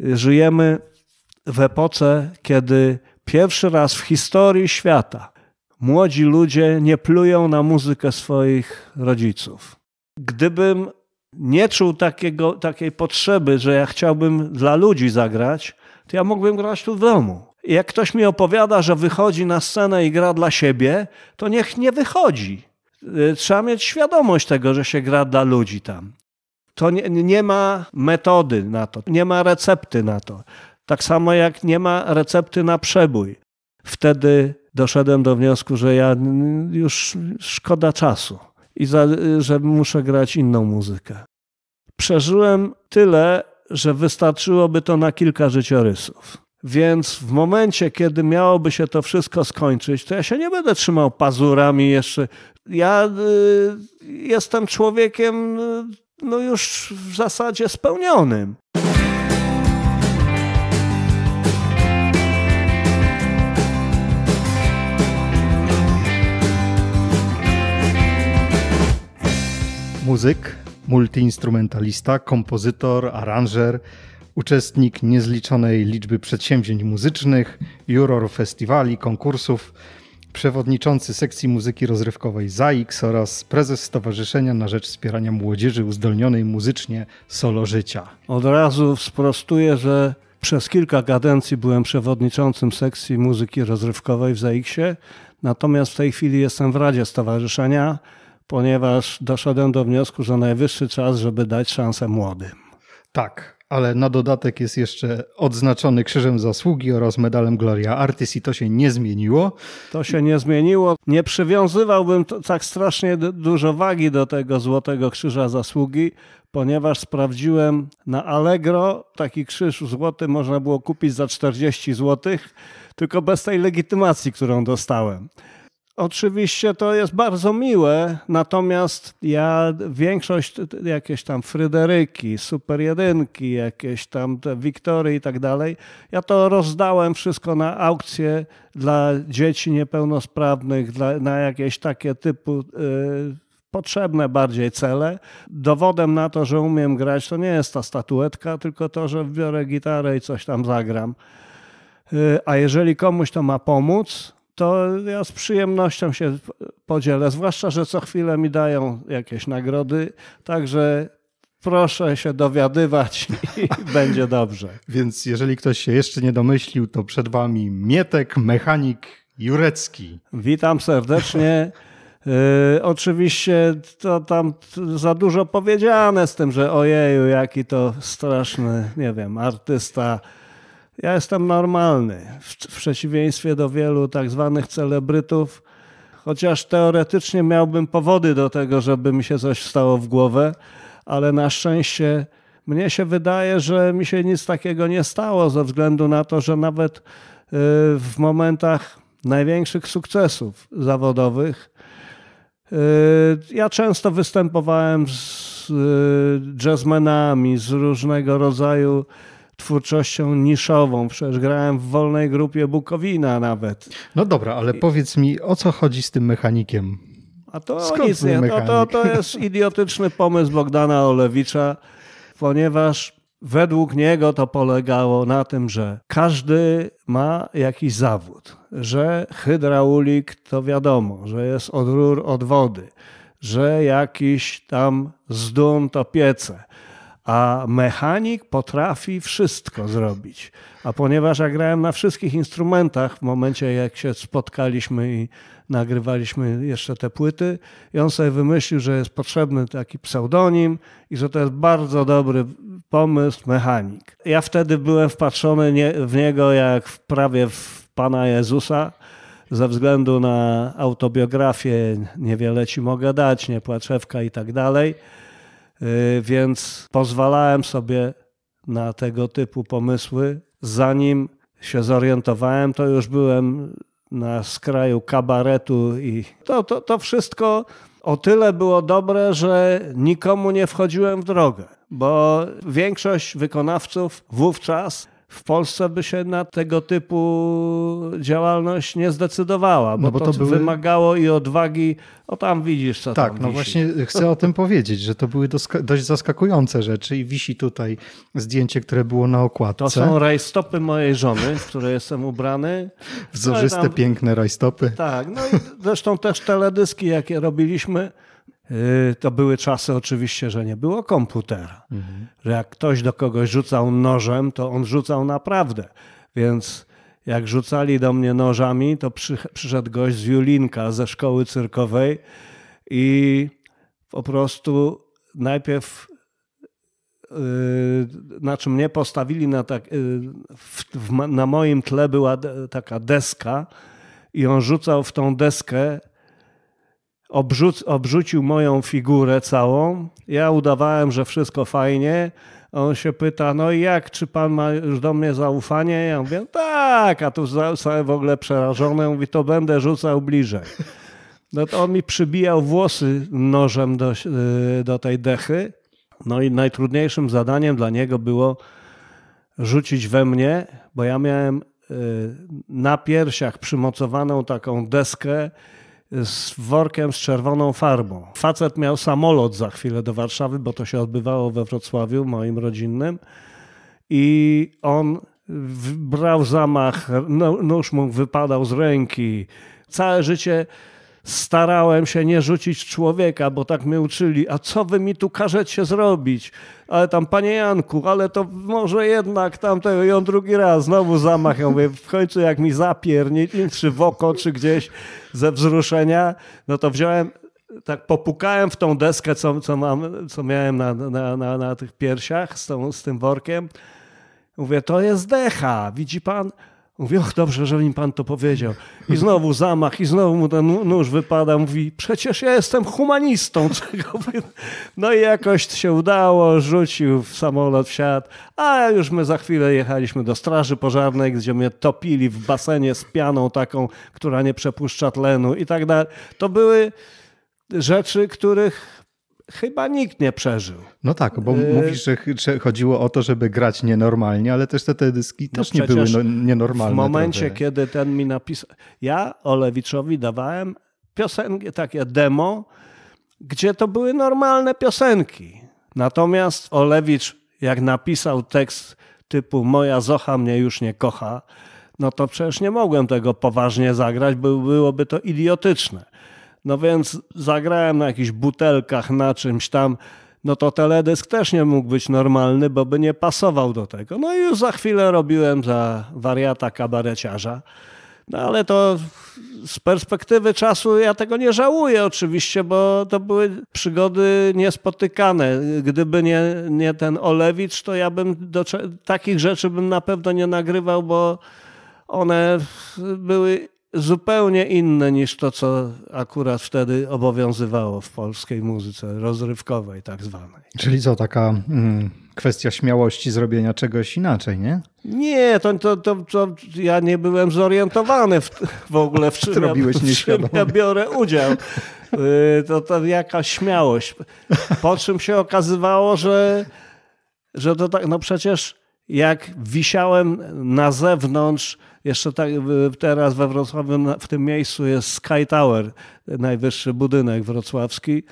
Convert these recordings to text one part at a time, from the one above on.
żyjemy w epoce, kiedy pierwszy raz w historii świata młodzi ludzie nie plują na muzykę swoich rodziców. Gdybym nie czuł takiego, takiej potrzeby, że ja chciałbym dla ludzi zagrać, to ja mógłbym grać tu w domu. jak ktoś mi opowiada, że wychodzi na scenę i gra dla siebie, to niech nie wychodzi. Y, trzeba mieć świadomość tego, że się gra dla ludzi tam to nie, nie ma metody na to, nie ma recepty na to. Tak samo jak nie ma recepty na przebój. Wtedy doszedłem do wniosku, że ja już szkoda czasu i za, że muszę grać inną muzykę. Przeżyłem tyle, że wystarczyłoby to na kilka życiorysów. Więc w momencie, kiedy miałoby się to wszystko skończyć, to ja się nie będę trzymał pazurami jeszcze. Ja y, jestem człowiekiem y, no już w zasadzie spełnionym. Muzyk, multiinstrumentalista, kompozytor, aranżer, uczestnik niezliczonej liczby przedsięwzięć muzycznych, juror festiwali, konkursów – przewodniczący sekcji muzyki rozrywkowej ZAIX oraz prezes Stowarzyszenia na Rzecz Wspierania Młodzieży Uzdolnionej Muzycznie Solo Życia. Od razu sprostuję, że przez kilka kadencji byłem przewodniczącym sekcji muzyki rozrywkowej w zaix natomiast w tej chwili jestem w Radzie Stowarzyszenia, ponieważ doszedłem do wniosku, że najwyższy czas, żeby dać szansę młodym. Tak, ale na dodatek jest jeszcze odznaczony Krzyżem Zasługi oraz medalem Gloria Artis i to się nie zmieniło. To się nie zmieniło. Nie przywiązywałbym tak strasznie dużo wagi do tego Złotego Krzyża Zasługi, ponieważ sprawdziłem na Allegro, taki krzyż złoty można było kupić za 40 zł, tylko bez tej legitymacji, którą dostałem. Oczywiście to jest bardzo miłe, natomiast ja większość jakieś tam Fryderyki, Super Jedynki, jakieś tam Wiktory i tak dalej, ja to rozdałem wszystko na aukcje dla dzieci niepełnosprawnych, dla, na jakieś takie typu... Y, potrzebne bardziej cele. Dowodem na to, że umiem grać, to nie jest ta statuetka, tylko to, że biorę gitarę i coś tam zagram. Y, a jeżeli komuś to ma pomóc, to ja z przyjemnością się podzielę, zwłaszcza, że co chwilę mi dają jakieś nagrody, także proszę się dowiadywać i będzie dobrze. Więc jeżeli ktoś się jeszcze nie domyślił, to przed wami Mietek, mechanik Jurecki. Witam serdecznie. Yy, oczywiście to tam za dużo powiedziane z tym, że ojeju, jaki to straszny, nie wiem, artysta, ja jestem normalny, w, przeciwieństwie do wielu tak zwanych celebrytów, chociaż teoretycznie miałbym powody do tego, żeby mi się coś stało w głowę, ale na szczęście mnie się wydaje, że mi się nic takiego nie stało, ze względu na to, że nawet y, w momentach największych sukcesów zawodowych, y, ja często występowałem z y, jazzmenami, z różnego rodzaju twórczością niszową. Przecież grałem w wolnej grupie Bukowina nawet. No dobra, ale I... powiedz mi, o co chodzi z tym mechanikiem? A to Skąd nic nie, to, to, to jest idiotyczny pomysł Bogdana Olewicza, ponieważ według niego to polegało na tym, że każdy ma jakiś zawód, że hydraulik to wiadomo, że jest od rur, od wody, że jakiś tam zdun to piece, a mechanik potrafi wszystko zrobić. A ponieważ ja grałem na wszystkich instrumentach w momencie, jak się spotkaliśmy i nagrywaliśmy jeszcze te płyty, i on sobie wymyślił, że jest potrzebny taki pseudonim i że to jest bardzo dobry pomysł, mechanik. Ja wtedy byłem wpatrzony nie, w niego jak w, prawie w Pana Jezusa ze względu na autobiografię, niewiele ci mogę dać, nie płaczewka i tak dalej. Y, więc pozwalałem sobie na tego typu pomysły. Zanim się zorientowałem, to już byłem na skraju kabaretu i to, to, to wszystko o tyle było dobre, że nikomu nie wchodziłem w drogę, bo większość wykonawców wówczas w Polsce by się na tego typu działalność nie zdecydowała, bo, no bo to, to były... wymagało i odwagi. O tam widzisz, co tak, tam no właśnie chcę o tym powiedzieć, że to były dość zaskakujące rzeczy i wisi tutaj zdjęcie, które było na okładce. To są rajstopy mojej żony, w które jestem ubrany. Wzorzyste, tam... piękne rajstopy. Tak, no i zresztą też teledyski, jakie robiliśmy, Y, to były czasy oczywiście, że nie było komputera. Mhm. jak ktoś do kogoś rzucał nożem, to on rzucał naprawdę. Więc jak rzucali do mnie nożami, to przyszedł gość z Julinka ze szkoły cyrkowej i po prostu najpierw y, na czym mnie postawili na, tak, y, w, w, na moim tle była taka deska i on rzucał w tą deskę obrzucił moją figurę całą. Ja udawałem, że wszystko fajnie. On się pyta, no i jak, czy pan ma już do mnie zaufanie? Ja mówię, tak, a tu zostałem w ogóle przerażony. Mówi, to będę rzucał bliżej. No to on mi przybijał włosy nożem do, y, do tej dechy. No i najtrudniejszym zadaniem dla niego było rzucić we mnie, bo ja miałem y, na piersiach przymocowaną taką deskę, z workiem z czerwoną farbą. Facet miał samolot za chwilę do Warszawy, bo to się odbywało we Wrocławiu, moim rodzinnym. I on brał zamach, no, nóż mu wypadał z ręki. Całe życie starałem się nie rzucić człowieka, bo tak mnie uczyli. A co wy mi tu każecie zrobić? Ale tam, panie Janku, ale to może jednak tamtego. I on drugi raz znowu zamach. Ja mówię, w końcu jak mi zapiernie, czy w oko, czy gdzieś ze wzruszenia, no to wziąłem tak popukałem w tą deskę, co, co, mam, co miałem na, na, na, na tych piersiach z, tą, z tym workiem. Mówię, to jest decha, widzi pan? Mówi, och, dobrze, że mi pan to powiedział. I znowu zamach, i znowu mu ten nóż wypada. Mówi, przecież ja jestem humanistą. Czego by... No i jakoś się udało, rzucił w samolot, wsiadł. A już my za chwilę jechaliśmy do straży pożarnej, gdzie mnie topili w basenie z pianą taką, która nie przepuszcza tlenu i tak dalej. To były rzeczy, których chyba nikt nie przeżył. No tak, bo y... mówisz, że chodziło o to, żeby grać nienormalnie, ale też te, te dyski no też nie były no, nienormalne. W momencie, trochę. kiedy ten mi napisał... Ja Olewiczowi dawałem piosenki, takie demo, gdzie to były normalne piosenki. Natomiast Olewicz, jak napisał tekst typu Moja Zocha mnie już nie kocha, no to przecież nie mogłem tego poważnie zagrać, bo byłoby to idiotyczne. No więc zagrałem na jakichś butelkach, na czymś tam. No to teledysk też nie mógł być normalny, bo by nie pasował do tego. No i już za chwilę robiłem za wariata kabareciarza. No ale to z perspektywy czasu ja tego nie żałuję oczywiście, bo to były przygody niespotykane. Gdyby nie, nie ten Olewicz, to ja bym do, takich rzeczy bym na pewno nie nagrywał, bo one były zupełnie inne niż to, co akurat wtedy obowiązywało w polskiej muzyce rozrywkowej, tak zwanej. Czyli co, taka mm, kwestia śmiałości zrobienia czegoś inaczej, nie? Nie, to, to, to, to ja nie byłem zorientowany w, w ogóle, w czym, Robiłeś ja, w czym ja biorę udział. Y, to, to śmiałość. Po czym się okazywało, że, że to tak, no przecież jak wisiałem na zewnątrz jeszcze tak, teraz we Wrocławiu w tym miejscu jest Sky Tower, najwyższy budynek wrocławski,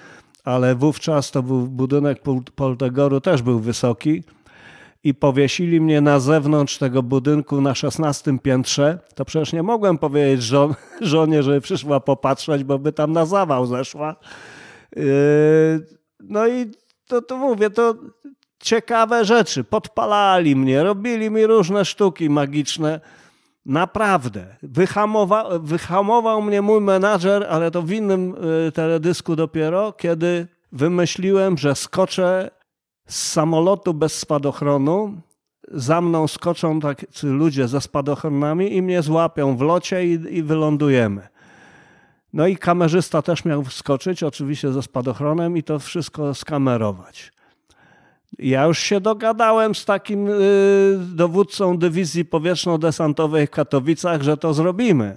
ale wówczas to był budynek Poltegoru, też był wysoki i powiesili mnie na zewnątrz tego budynku na szesnastym piętrze, to przecież nie mogłem powiedzieć żonie, żeby przyszła popatrzeć, bo by tam na zawał zeszła. Yy, no i to, to mówię, to ciekawe rzeczy. Podpalali mnie, robili mi różne sztuki magiczne. Naprawdę. Wyhamowa wyhamował mnie mój menadżer, ale to w innym y, teledysku dopiero, kiedy wymyśliłem, że skoczę z samolotu bez spadochronu. Za mną skoczą tacy ludzie ze spadochronami i mnie złapią w locie i, i wylądujemy. No i kamerzysta też miał wskoczyć, oczywiście ze spadochronem, i to wszystko skamerować. Ja już się dogadałem z takim y, dowódcą dywizji powietrzno-desantowej w Katowicach, że to zrobimy.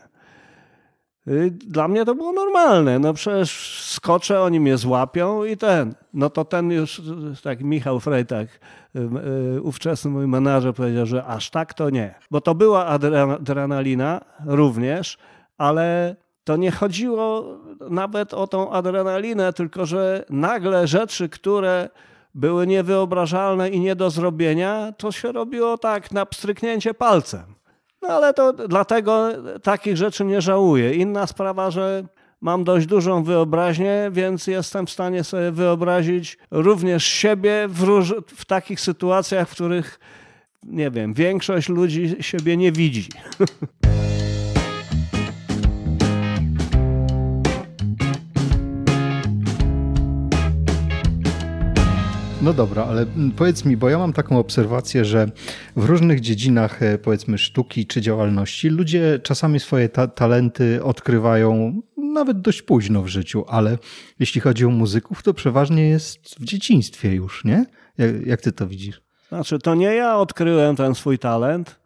Y, dla mnie to było normalne. No przecież skoczę, oni mnie złapią i ten. No to ten już, tak Michał Frejtak, y, y ówczesny mój menażer powiedział, że aż tak to nie. Bo to była adrenalina również, ale to nie chodziło nawet o tą adrenalinę, tylko że nagle rzeczy, które były niewyobrażalne i nie do zrobienia, to się robiło tak na pstryknięcie palcem. No ale to dlatego takich rzeczy nie żałuję. Inna sprawa, że mam dość dużą wyobraźnię, więc jestem w stanie sobie wyobrazić również siebie w, róż... w takich sytuacjach, w których, nie wiem, większość ludzi siebie nie widzi. No dobra, ale powiedz mi, bo ja mam taką obserwację, że w różnych dziedzinach, e, powiedzmy, sztuki czy działalności, ludzie czasami swoje ta talenty odkrywają nawet dość późno w życiu, ale jeśli chodzi o muzyków, to przeważnie jest w dzieciństwie już, nie? Jak, jak ty to widzisz? Znaczy, to nie ja odkryłem ten swój talent.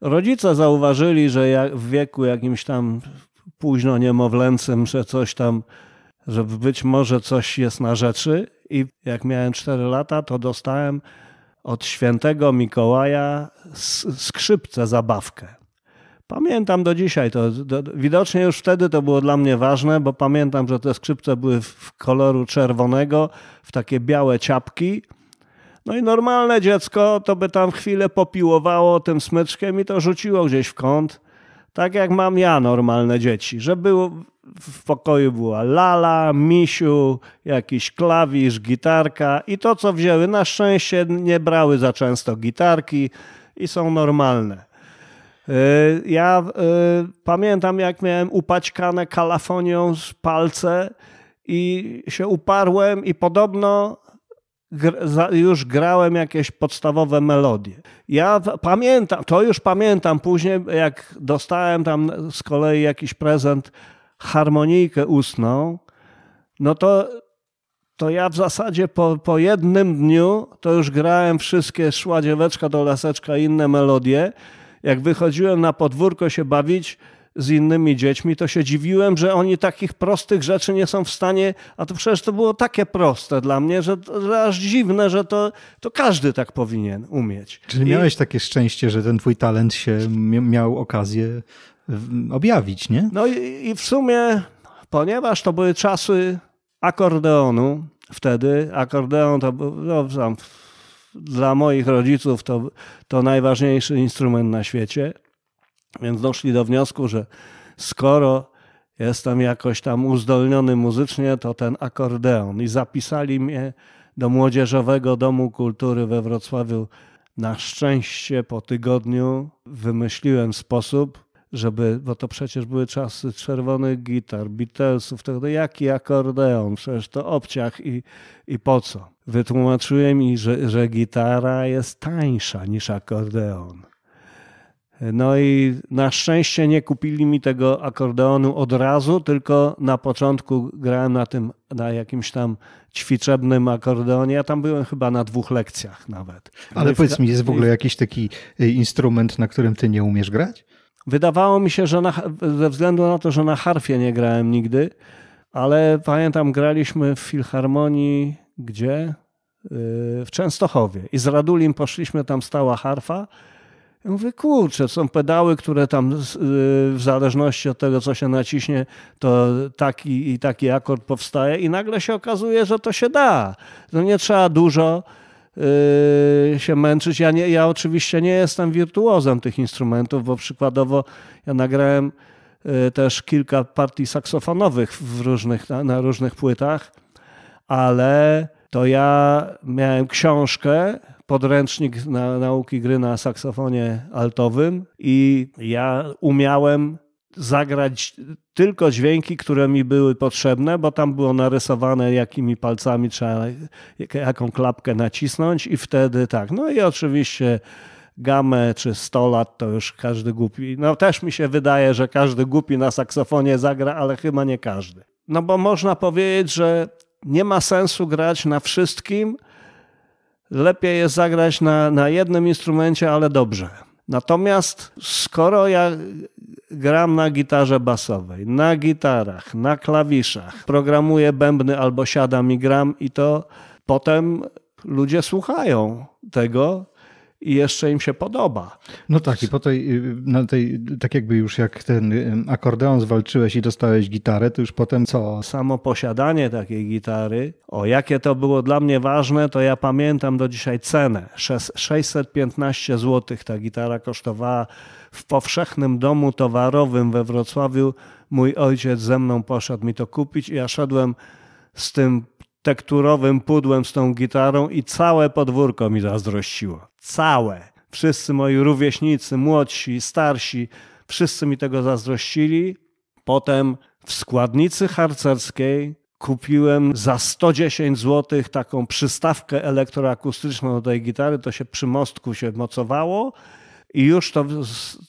Rodzice zauważyli, że ja w wieku jakimś tam późno niemowlęcym, że coś tam, że być może coś jest na rzeczy i jak miałem 4 lata, to dostałem od świętego Mikołaja skrzypce zabawkę. Pamiętam do dzisiaj to. widocznie już wtedy to było dla mnie ważne, bo pamiętam, że te skrzypce były w koloru czerwonego, w takie białe ciapki. No i normalne dziecko to by tam chwilę popiłowało tym smyczkiem i to rzuciło gdzieś w kąt. Tak jak mam ja normalne dzieci, że było w pokoju była lala, misiu, jakiś klawisz, gitarka i to, co wzięły. Na szczęście nie brały za często gitarki i są normalne. E, ja e, pamiętam, jak miałem upaćkane kalafonią z palce i się uparłem i podobno już grałem jakieś podstawowe melodie. Ja pamiętam, to już pamiętam później, jak dostałem tam z kolei jakiś prezent harmonijkę ustną, no to, to ja w zasadzie po, po jednym dniu to już grałem wszystkie szła dzieweczka do laseczka inne melodie. Jak wychodziłem na podwórko się bawić z innymi dziećmi, to się dziwiłem, że oni takich prostych rzeczy nie są w stanie, a to przecież to było takie proste dla mnie, że, że aż dziwne, że to, to każdy tak powinien umieć. Czyli I... miałeś takie szczęście, że ten twój talent się miał okazję objawić, nie? No i, i w sumie, ponieważ to były czasy akordeonu, wtedy akordeon to był, no, dla moich rodziców to, to najważniejszy instrument na świecie, więc doszli do wniosku, że skoro jestem jakoś tam uzdolniony muzycznie, to ten akordeon. I zapisali mnie do Młodzieżowego Domu Kultury we Wrocławiu. Na szczęście po tygodniu wymyśliłem sposób, żeby, bo to przecież były czasy czerwonych gitar, Beatlesów, to no jaki akordeon, przecież to obciach i, i po co. Wytłumaczyłem mi, że, że gitara jest tańsza niż akordeon. No i na szczęście nie kupili mi tego akordeonu od razu, tylko na początku grałem na tym, na jakimś tam ćwiczebnym akordeonie. Ja tam byłem chyba na dwóch lekcjach nawet. Ale no powiedz w... mi, jest w ogóle jakiś taki y, instrument, na którym ty nie umiesz grać? Wydawało mi się, że na, ze względu na to, że na harfie nie grałem nigdy, ale pamiętam, graliśmy w Filharmonii gdzie? Y, w Częstochowie. I z Radulim poszliśmy, tam stała harfa. Ja mówię, kurczę, są pedały, które tam y, w zależności od tego, co się naciśnie, to taki i taki akord powstaje i nagle się okazuje, że to się da. No nie trzeba dużo, Yy, się męczyć. Ja, nie, ja oczywiście nie jestem wirtuozem tych instrumentów, bo przykładowo ja nagrałem yy, też kilka partii saksofonowych w różnych, na, na różnych płytach, ale to ja miałem książkę, podręcznik na, nauki gry na saksofonie altowym i ja umiałem zagrać tylko dźwięki, które mi były potrzebne, bo tam było narysowane, jakimi palcami trzeba, jaką klapkę nacisnąć i wtedy tak. No i oczywiście gamę czy 100 lat to już każdy głupi. No też mi się wydaje, że każdy głupi na saksofonie zagra, ale chyba nie każdy. No bo można powiedzieć, że nie ma sensu grać na wszystkim. Lepiej jest zagrać na, na jednym instrumencie, ale dobrze. Natomiast skoro ja gram na gitarze basowej, na gitarach, na klawiszach, programuję bębny albo siadam i gram i to potem ludzie słuchają tego i jeszcze im się podoba. No tak, i po tej, y, na tej, tak jakby już jak ten y, akordeon zwalczyłeś i dostałeś gitarę, to już potem co? Samo posiadanie takiej gitary, o jakie to było dla mnie ważne, to ja pamiętam do dzisiaj cenę. 615 zł ta gitara kosztowała w powszechnym domu towarowym we Wrocławiu. Mój ojciec ze mną poszedł mi to kupić i ja szedłem z tym tekturowym pudłem z tą gitarą i całe podwórko mi zazdrościło. Całe. Wszyscy moi rówieśnicy, młodsi, starsi, wszyscy mi tego zazdrościli. Potem w składnicy harcerskiej kupiłem za 110 zł taką przystawkę elektroakustyczną do tej gitary. To się przy mostku się mocowało i już to,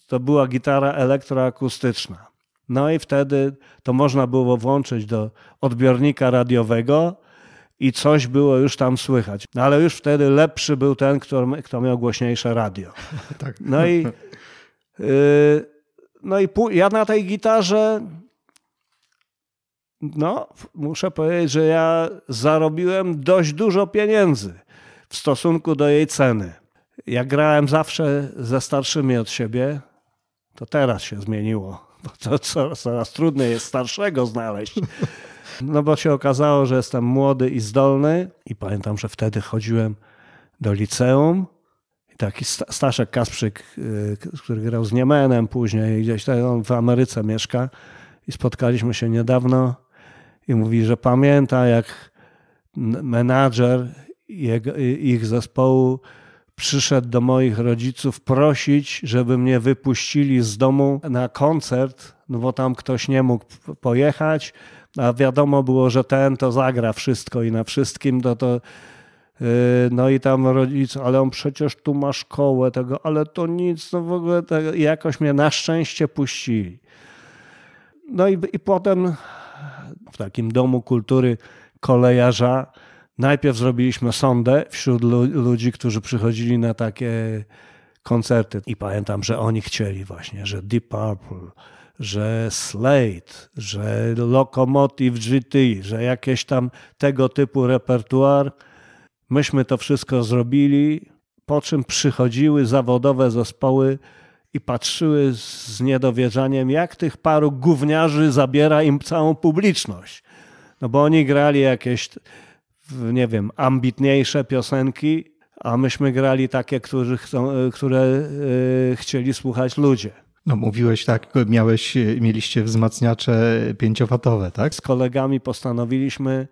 to była gitara elektroakustyczna. No i wtedy to można było włączyć do odbiornika radiowego i coś było już tam słychać. No ale już wtedy lepszy był ten, kto, kto miał głośniejsze radio. Tak. No i, yy, no i ja na tej gitarze no, muszę powiedzieć, że ja zarobiłem dość dużo pieniędzy w stosunku do jej ceny. Ja grałem zawsze ze starszymi od siebie, to teraz się zmieniło, bo to coraz, coraz trudniej jest starszego znaleźć. No bo się okazało, że jestem młody i zdolny i pamiętam, że wtedy chodziłem do liceum i taki Staszek Kasprzyk, y, który grał z Niemenem później, gdzieś tam on w Ameryce mieszka i spotkaliśmy się niedawno i mówi, że pamięta jak menadżer jego, y, ich zespołu przyszedł do moich rodziców prosić, żeby mnie wypuścili z domu na koncert, no bo tam ktoś nie mógł pojechać, a wiadomo było, że ten to zagra wszystko i na wszystkim, to, to yy, no i tam rodzic, ale on przecież tu ma szkołę tego, ale to nic, no w ogóle tego, jakoś mnie na szczęście puścili. No i, i potem w takim domu kultury kolejarza najpierw zrobiliśmy sondę wśród ludzi, którzy przychodzili na takie koncerty. I pamiętam, że oni chcieli właśnie, że Deep Purple, że Slade, że Lokomotiv GT, że jakieś tam tego typu repertuar. Myśmy to wszystko zrobili, po czym przychodziły zawodowe zespoły i patrzyły z niedowierzaniem, jak tych paru gówniarzy zabiera im całą publiczność. No bo oni grali jakieś, nie wiem, ambitniejsze piosenki, a myśmy grali takie, które e, chcieli słuchać ludzie. No mówiłeś tak, miałeś, mieliście wzmacniacze 5-watowe, tak? Z kolegami postanowiliśmy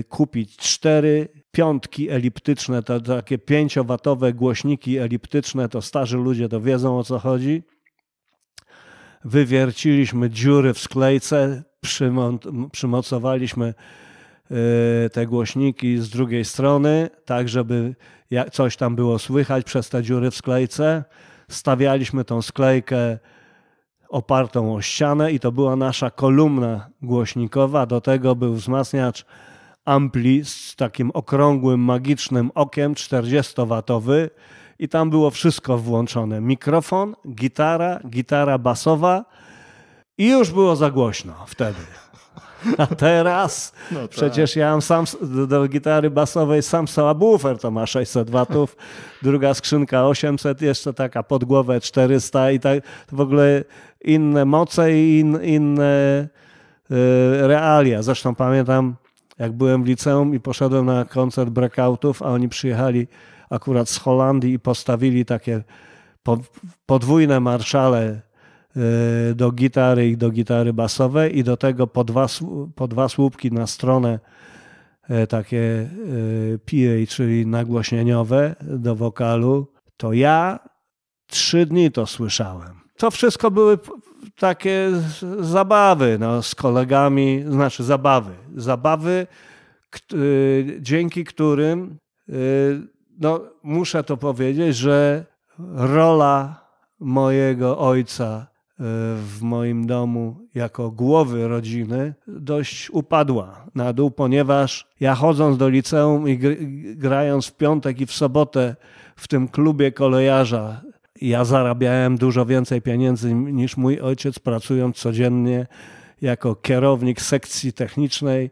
y, kupić cztery piątki eliptyczne, to takie 5-watowe głośniki eliptyczne, to starzy ludzie to wiedzą o co chodzi. Wywierciliśmy dziury w sklejce, przymocowaliśmy y, te głośniki z drugiej strony, tak żeby coś tam było słychać przez te dziury w sklejce stawialiśmy tą sklejkę opartą o ścianę i to była nasza kolumna głośnikowa. Do tego był wzmacniacz ampli z takim okrągłym, magicznym okiem 40-watowy i tam było wszystko włączone. Mikrofon, gitara, gitara basowa i już było za głośno wtedy. A teraz no tak. przecież tak. ja mam sam do gitary basowej sam subwoofer, to ma 600 watów, druga skrzynka 800, jeszcze taka pod głowę 400 i tak w ogóle inne moce i in, inne y, realia. Zresztą pamiętam, jak byłem w liceum i poszedłem na koncert Breakoutów, a oni przyjechali akurat z Holandii i postawili takie podwójne marszale Y, do gitary i do gitary basowej i do tego po dwa, po dwa słupki na stronę y, takie y, PA, czyli nagłośnieniowe do wokalu, to ja trzy dni to słyszałem. To wszystko były takie zabawy no, z kolegami, znaczy zabawy. Zabawy, dzięki którym, no, muszę to powiedzieć, że rola mojego ojca w moim domu jako głowy rodziny dość upadła na dół, ponieważ ja chodząc do liceum i grając w piątek i w sobotę w tym klubie kolejarza, ja zarabiałem dużo więcej pieniędzy niż mój ojciec, pracując codziennie jako kierownik sekcji technicznej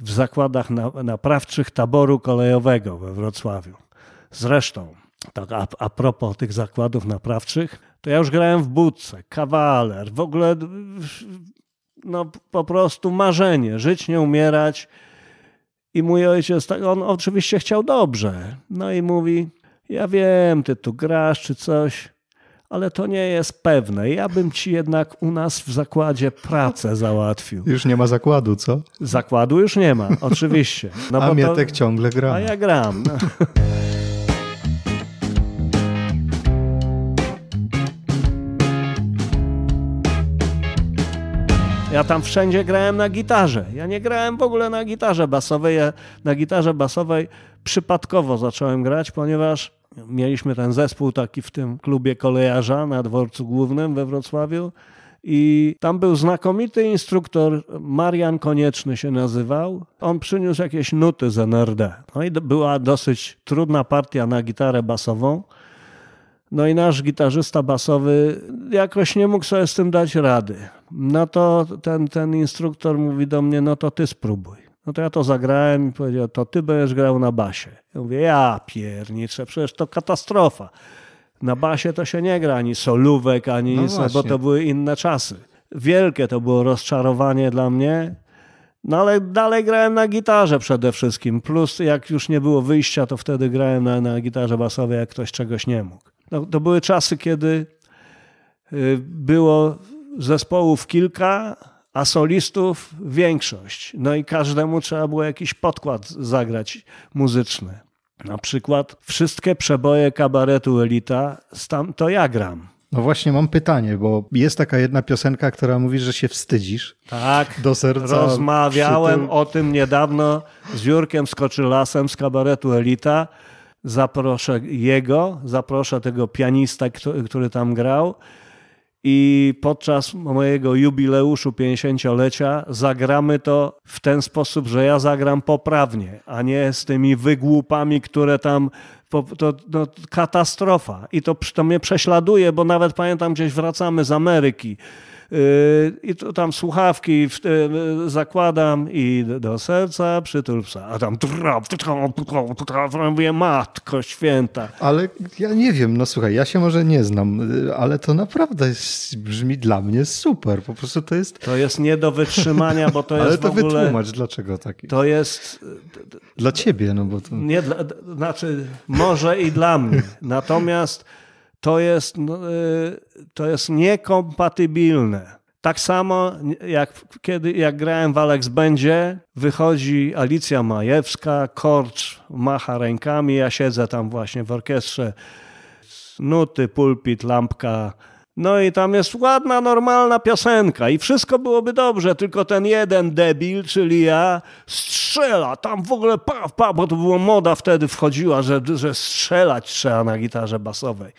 w zakładach naprawczych taboru kolejowego we Wrocławiu. Zresztą, tak a, a propos tych zakładów naprawczych, to ja już grałem w budce, kawaler, w ogóle no po prostu marzenie, żyć nie umierać. I mój ojciec, tak, on oczywiście chciał dobrze. No i mówi, ja wiem, ty tu grasz czy coś, ale to nie jest pewne. Ja bym ci jednak u nas w zakładzie pracę załatwił. Już nie ma zakładu, co? Zakładu już nie ma, oczywiście. No a Mietek to... ciągle gra. A ja gram. No. Ja tam wszędzie grałem na gitarze. Ja nie grałem w ogóle na gitarze basowej. Ja na gitarze basowej przypadkowo zacząłem grać, ponieważ mieliśmy ten zespół taki w tym klubie kolejarza na dworcu głównym we Wrocławiu. I tam był znakomity instruktor, Marian Konieczny się nazywał. On przyniósł jakieś nuty z NRD. No i była dosyć trudna partia na gitarę basową. No i nasz gitarzysta basowy jakoś nie mógł sobie z tym dać rady. No to ten, ten instruktor mówi do mnie, no to ty spróbuj. No to ja to zagrałem i powiedział, to ty będziesz grał na basie. Ja mówię, ja pierniczę, przecież to katastrofa. Na basie to się nie gra ani solówek, ani no nic, no bo to były inne czasy. Wielkie to było rozczarowanie dla mnie. No ale dalej grałem na gitarze przede wszystkim. Plus jak już nie było wyjścia, to wtedy grałem na, na gitarze basowej, jak ktoś czegoś nie mógł. No, to były czasy, kiedy y, było zespołów kilka, a solistów większość. No i każdemu trzeba było jakiś podkład zagrać muzyczny. Na przykład wszystkie przeboje kabaretu Elita, tam to ja gram. No właśnie mam pytanie, bo jest taka jedna piosenka, która mówi, że się wstydzisz. Tak, do serca. Rozmawiałem o tym niedawno z Jurkiem Skoczylasem z kabaretu Elita zaproszę jego, zaproszę tego pianista, który tam grał i podczas mojego jubileuszu 50-lecia zagramy to w ten sposób, że ja zagram poprawnie, a nie z tymi wygłupami, które tam. To no, katastrofa. I to, to mnie prześladuje, bo nawet pamiętam, gdzieś wracamy z Ameryki Yy, I to tam słuchawki e, zakładam i do serca przytul psa. A tam mówię, matko święta. Ale ja nie wiem, no słuchaj, ja się może nie znam, y, ale to naprawdę jest, brzmi dla mnie super. Po prostu to jest... To jest nie do wytrzymania, bo to jest Ale to w ogóle... wytłumacz, dlaczego taki. To jest... Y, dla ciebie, no bo to... Nie, dla... znaczy może i dla mnie. Natomiast to jest, no, y, to jest niekompatybilne. Tak samo jak kiedy jak grałem w Alex Będzie, wychodzi Alicja Majewska, Korcz macha rękami, ja siedzę tam właśnie w orkiestrze, nuty, pulpit, lampka. No i tam jest ładna, normalna piosenka i wszystko byłoby dobrze, tylko ten jeden debil, czyli ja, strzela, tam w ogóle pa, pa, bo to była moda wtedy wchodziła, że, że strzelać trzeba na gitarze basowej.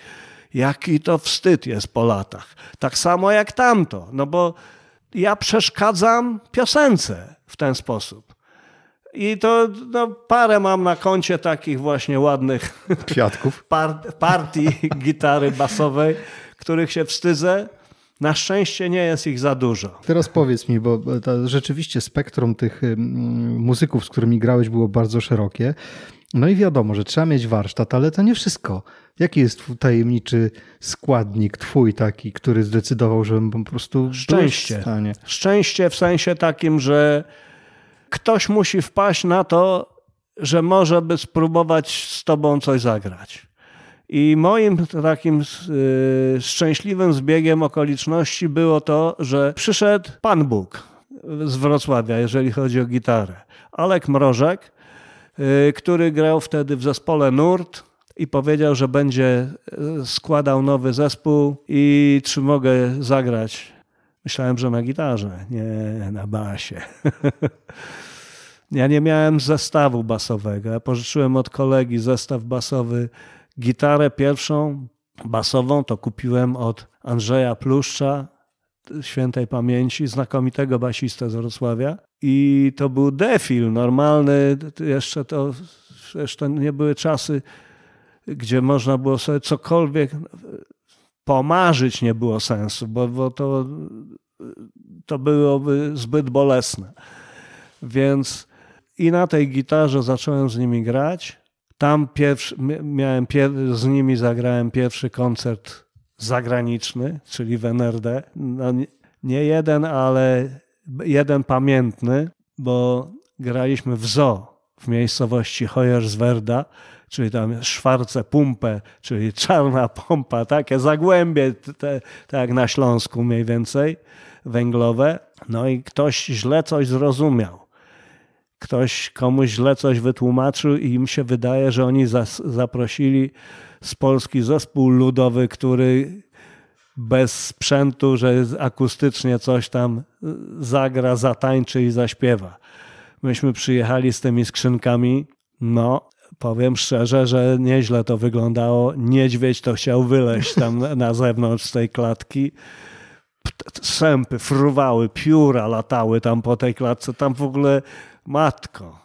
Jaki to wstyd jest po latach. Tak samo jak tamto, no bo ja przeszkadzam piosence w ten sposób. I to no, parę mam na koncie takich właśnie ładnych kwiatków, partii gitary basowej, których się wstydzę. Na szczęście nie jest ich za dużo. Teraz powiedz mi, bo rzeczywiście spektrum tych muzyków, z którymi grałeś, było bardzo szerokie. No i wiadomo, że trzeba mieć warsztat, ale to nie wszystko. Jaki jest tajemniczy składnik twój taki, który zdecydował, żebym po prostu szczęście. W szczęście w sensie takim, że ktoś musi wpaść na to, że może by spróbować z tobą coś zagrać. I moim takim y, szczęśliwym zbiegiem okoliczności było to, że przyszedł Pan Bóg z Wrocławia, jeżeli chodzi o gitarę. Alek Mrożek, Y, który grał wtedy w zespole Nurt i powiedział, że będzie y, składał nowy zespół i czy mogę zagrać. Myślałem, że na gitarze, nie na basie. ja nie miałem zestawu basowego. Ja pożyczyłem od kolegi zestaw basowy, gitarę pierwszą basową to kupiłem od Andrzeja Pluszcza, świętej pamięci, znakomitego basista z Wrocławia. I to był defil normalny, jeszcze to, jeszcze nie były czasy, gdzie można było sobie cokolwiek pomarzyć, nie było sensu, bo, bo to, to byłoby zbyt bolesne. Więc i na tej gitarze zacząłem z nimi grać. Tam pierwszy, miałem z nimi zagrałem pierwszy koncert zagraniczny, czyli w NRD. No, nie jeden, ale jeden pamiętny, bo graliśmy w zoo w miejscowości Hoyerswerda, czyli tam szwarce pumpę, czyli czarna pompa, takie zagłębie, tak jak na Śląsku mniej więcej, węglowe. No i ktoś źle coś zrozumiał. Ktoś komuś źle coś wytłumaczył i im się wydaje, że oni zaprosili z Polski zespół ludowy, który bez sprzętu, że akustycznie coś tam y, zagra, zatańczy i zaśpiewa. Myśmy przyjechali z tymi skrzynkami. No, powiem szczerze, że nieźle to wyglądało. Niedźwiedź to chciał wyleść tam na zewnątrz z tej klatki. Sępy fruwały, pióra latały tam po tej klatce. Tam w ogóle matko.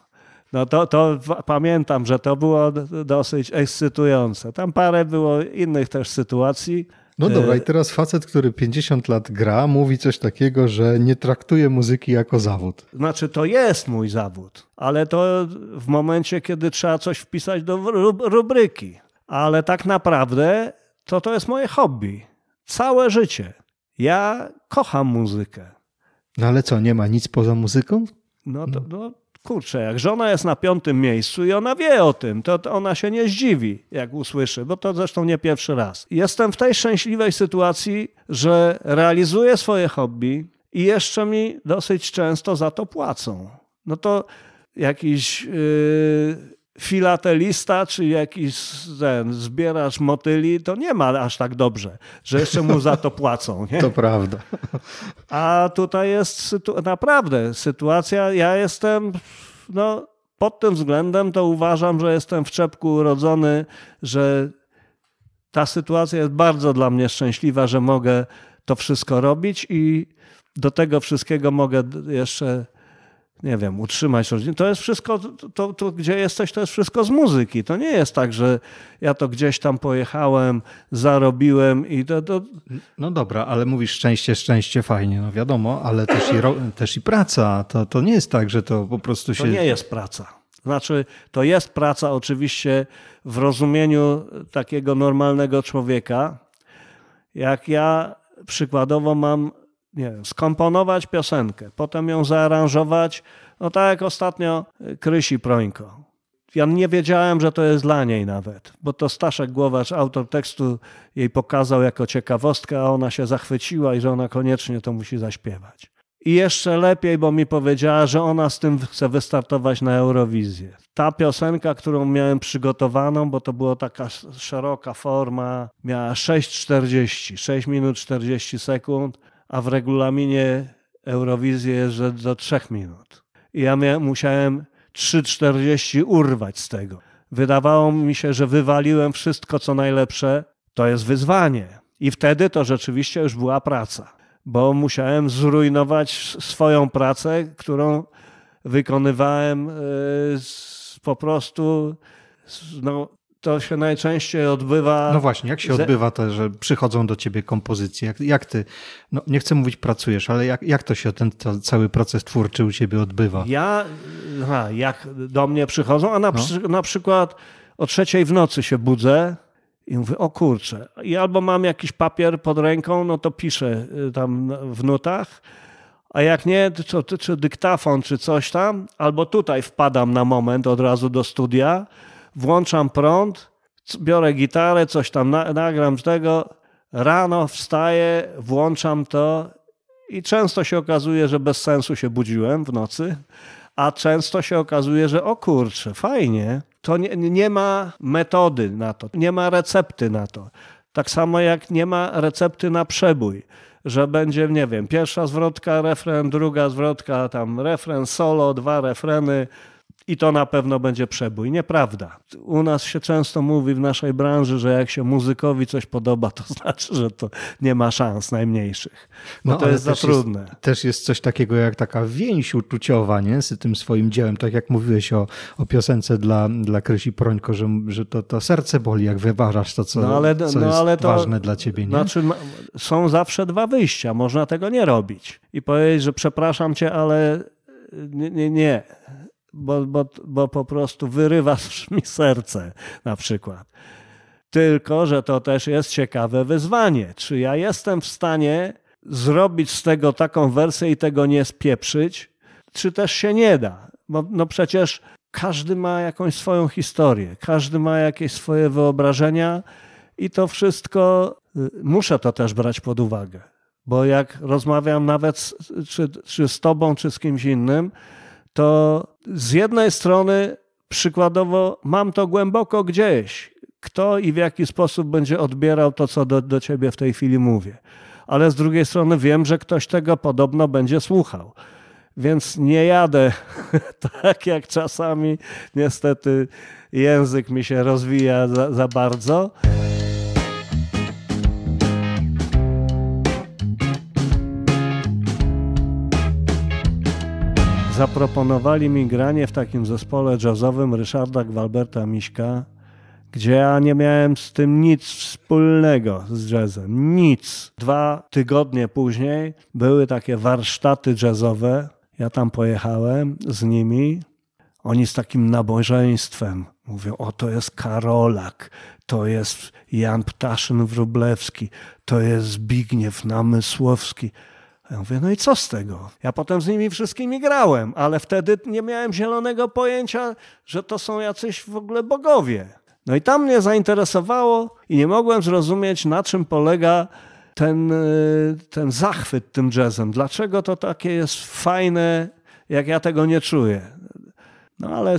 No to, to pamiętam, że to było dosyć ekscytujące. Tam parę było innych też sytuacji. No e, dobra, i teraz facet, który 50 lat gra, mówi coś takiego, że nie traktuje muzyki jako zawód. Znaczy, to jest mój zawód, ale to w momencie, kiedy trzeba coś wpisać do rubryki. Ale tak naprawdę to to jest moje hobby. Całe życie. Ja kocham muzykę. No ale co, nie ma nic poza muzyką? No to no, kurczę, jak żona jest na piątym miejscu i ona wie o tym, to, to ona się nie zdziwi, jak usłyszy, bo to zresztą nie pierwszy raz. Jestem w tej szczęśliwej sytuacji, że realizuję swoje hobby i jeszcze mi dosyć często za to płacą. No to jakiś. Yy filatelista czy jakiś ten, zbieracz motyli, to nie ma aż tak dobrze, że jeszcze mu za to płacą. Nie? To prawda. A tutaj jest sytu naprawdę sytuacja, ja jestem, no pod tym względem to uważam, że jestem w czepku urodzony, że ta sytuacja jest bardzo dla mnie szczęśliwa, że mogę to wszystko robić i do tego wszystkiego mogę jeszcze nie wiem, utrzymać rodzinę. To jest wszystko, to, to, to, gdzie jesteś, to jest wszystko z muzyki. To nie jest tak, że ja to gdzieś tam pojechałem, zarobiłem i to. to... No dobra, ale mówisz szczęście, szczęście, fajnie, no wiadomo, ale też i, ro, też i praca. To, to nie jest tak, że to po prostu się. To nie jest praca. Znaczy, to jest praca oczywiście w rozumieniu takiego normalnego człowieka. Jak ja przykładowo mam nie wiem, skomponować piosenkę, potem ją zaaranżować. No tak jak ostatnio y, Krysi Prońko. Ja nie wiedziałem, że to jest dla niej nawet, bo to Staszek Głowacz, autor tekstu, jej pokazał jako ciekawostkę, a ona się zachwyciła i że ona koniecznie to musi zaśpiewać. I jeszcze lepiej, bo mi powiedziała, że ona z tym chce wystartować na Eurowizję. Ta piosenka, którą miałem przygotowaną, bo to była taka szeroka forma, miała 6,40, 6 minut 40 sekund a w regulaminie Eurowizji jest, że do trzech minut. I ja musiałem 3,40 urwać z tego. Wydawało mi się, że wywaliłem wszystko, co najlepsze. To jest wyzwanie. I wtedy to rzeczywiście już była praca, bo musiałem zrujnować swoją pracę, którą wykonywałem y, po prostu no, to się najczęściej odbywa. No właśnie, jak się odbywa to, że przychodzą do ciebie kompozycje? Jak, jak ty, no nie chcę mówić pracujesz, ale jak, jak to się ten to cały proces twórczy u ciebie odbywa? Ja, aha, jak do mnie przychodzą, a na, no. na przykład o trzeciej w nocy się budzę i mówię, o kurczę. I albo mam jakiś papier pod ręką, no to piszę y, tam w nutach. A jak nie, to, to, czy dyktafon, czy coś tam, albo tutaj wpadam na moment od razu do studia, włączam prąd, biorę gitarę, coś tam na, nagram z tego, rano wstaję, włączam to i często się okazuje, że bez sensu się budziłem w nocy, a często się okazuje, że o kurczę, fajnie. To nie, nie ma metody na to, nie ma recepty na to. Tak samo jak nie ma recepty na przebój, że będzie, nie wiem, pierwsza zwrotka, refren, druga zwrotka, tam refren, solo, dwa refreny, i to na pewno będzie przebój. Nieprawda. U nas się często mówi w naszej branży, że jak się muzykowi coś podoba, to znaczy, że to nie ma szans najmniejszych. Bo no, to jest za trudne. Jest, też jest coś takiego jak taka więź uczuciowa nie? z tym swoim dziełem. Tak jak mówiłeś o, o piosence dla, dla Krysi Prońko, że, że to, to serce boli, jak wyważasz to, co, no ale, co no jest ale to, ważne dla ciebie. Nie? Znaczy, są zawsze dwa wyjścia. Można tego nie robić i powiedzieć, że przepraszam cię, ale nie, nie, nie bo, bo, bo po prostu wyrywasz mi serce na przykład. Tylko, że to też jest ciekawe wyzwanie. Czy ja jestem w stanie zrobić z tego taką wersję i tego nie spieprzyć, czy też się nie da? Bo, no przecież każdy ma jakąś swoją historię, każdy ma jakieś swoje wyobrażenia i to wszystko y, muszę to też brać pod uwagę. Bo jak rozmawiam nawet czy, czy z tobą, czy z kimś innym, to z jednej strony przykładowo mam to głęboko gdzieś, kto i w jaki sposób będzie odbierał to, co do, do ciebie w tej chwili mówię. Ale z drugiej strony wiem, że ktoś tego podobno będzie słuchał. Więc nie jadę tak jak czasami niestety język mi się rozwija za, za bardzo. zaproponowali mi granie w takim zespole jazzowym Ryszarda Gwalberta Miśka, gdzie ja nie miałem z tym nic wspólnego z jazzem. Nic. Dwa tygodnie później były takie warsztaty jazzowe. Ja tam pojechałem z nimi. Oni z takim nabożeństwem mówią: O, to jest Karolak, to jest Jan Ptaszyn-Wróblewski, to jest Zbigniew Namysłowski. Ja mówię, no i co z tego? Ja potem z nimi wszystkimi grałem, ale wtedy nie miałem zielonego pojęcia, że to są jacyś w ogóle bogowie. No i tam mnie zainteresowało i nie mogłem zrozumieć, na czym polega ten, y, ten zachwyt tym jazzem. Dlaczego to takie jest fajne, jak ja tego nie czuję? No ale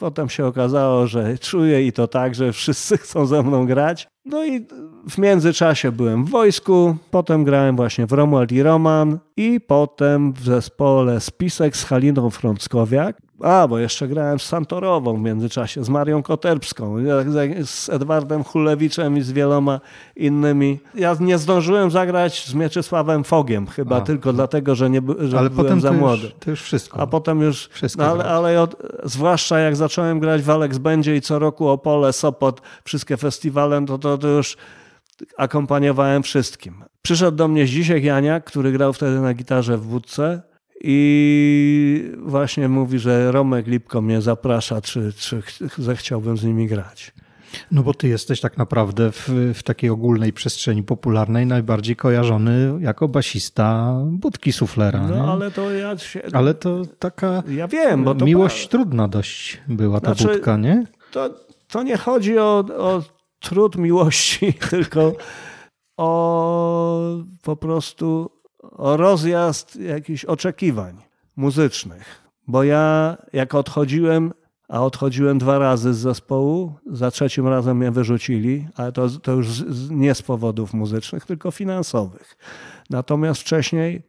potem się okazało, że czuję i to tak, że wszyscy chcą ze mną grać. No i w międzyczasie byłem w wojsku, potem grałem właśnie w Romuald i Roman i potem w zespole Spisek z Haliną Frąckowiak. A, bo jeszcze grałem z Santorową w międzyczasie, z Marią Koterbską, z Edwardem Hulewiczem i z wieloma innymi. Ja nie zdążyłem zagrać z Mieczysławem Fogiem chyba, A, tylko no. dlatego, że, nie, że ale byłem za młody. Już, to już wszystko. A potem już, wszystko no, ale, ale od, zwłaszcza jak zacząłem grać w Alex Będzie i co roku Opole, Sopot, wszystkie festiwale, no to, to, to już akompaniowałem wszystkim. Przyszedł do mnie Zdzisiek Janiak, który grał wtedy na gitarze w Budce i właśnie mówi, że Romek Lipko mnie zaprasza, czy, czy zechciałbym z nimi grać. No bo ty jesteś tak naprawdę w, w takiej ogólnej przestrzeni popularnej najbardziej kojarzony jako basista budki suflera. No nie? ale to ja się... Ale to taka. Ja wiem, bo to. Miłość trudna dość była ta znaczy, budka, nie? To, to nie chodzi o, o trud miłości, tylko o po prostu rozjazd jakichś oczekiwań muzycznych, bo ja jak odchodziłem, a odchodziłem dwa razy z zespołu, za trzecim razem mnie wyrzucili, ale to, to już z, nie z powodów muzycznych, tylko finansowych. Natomiast wcześniej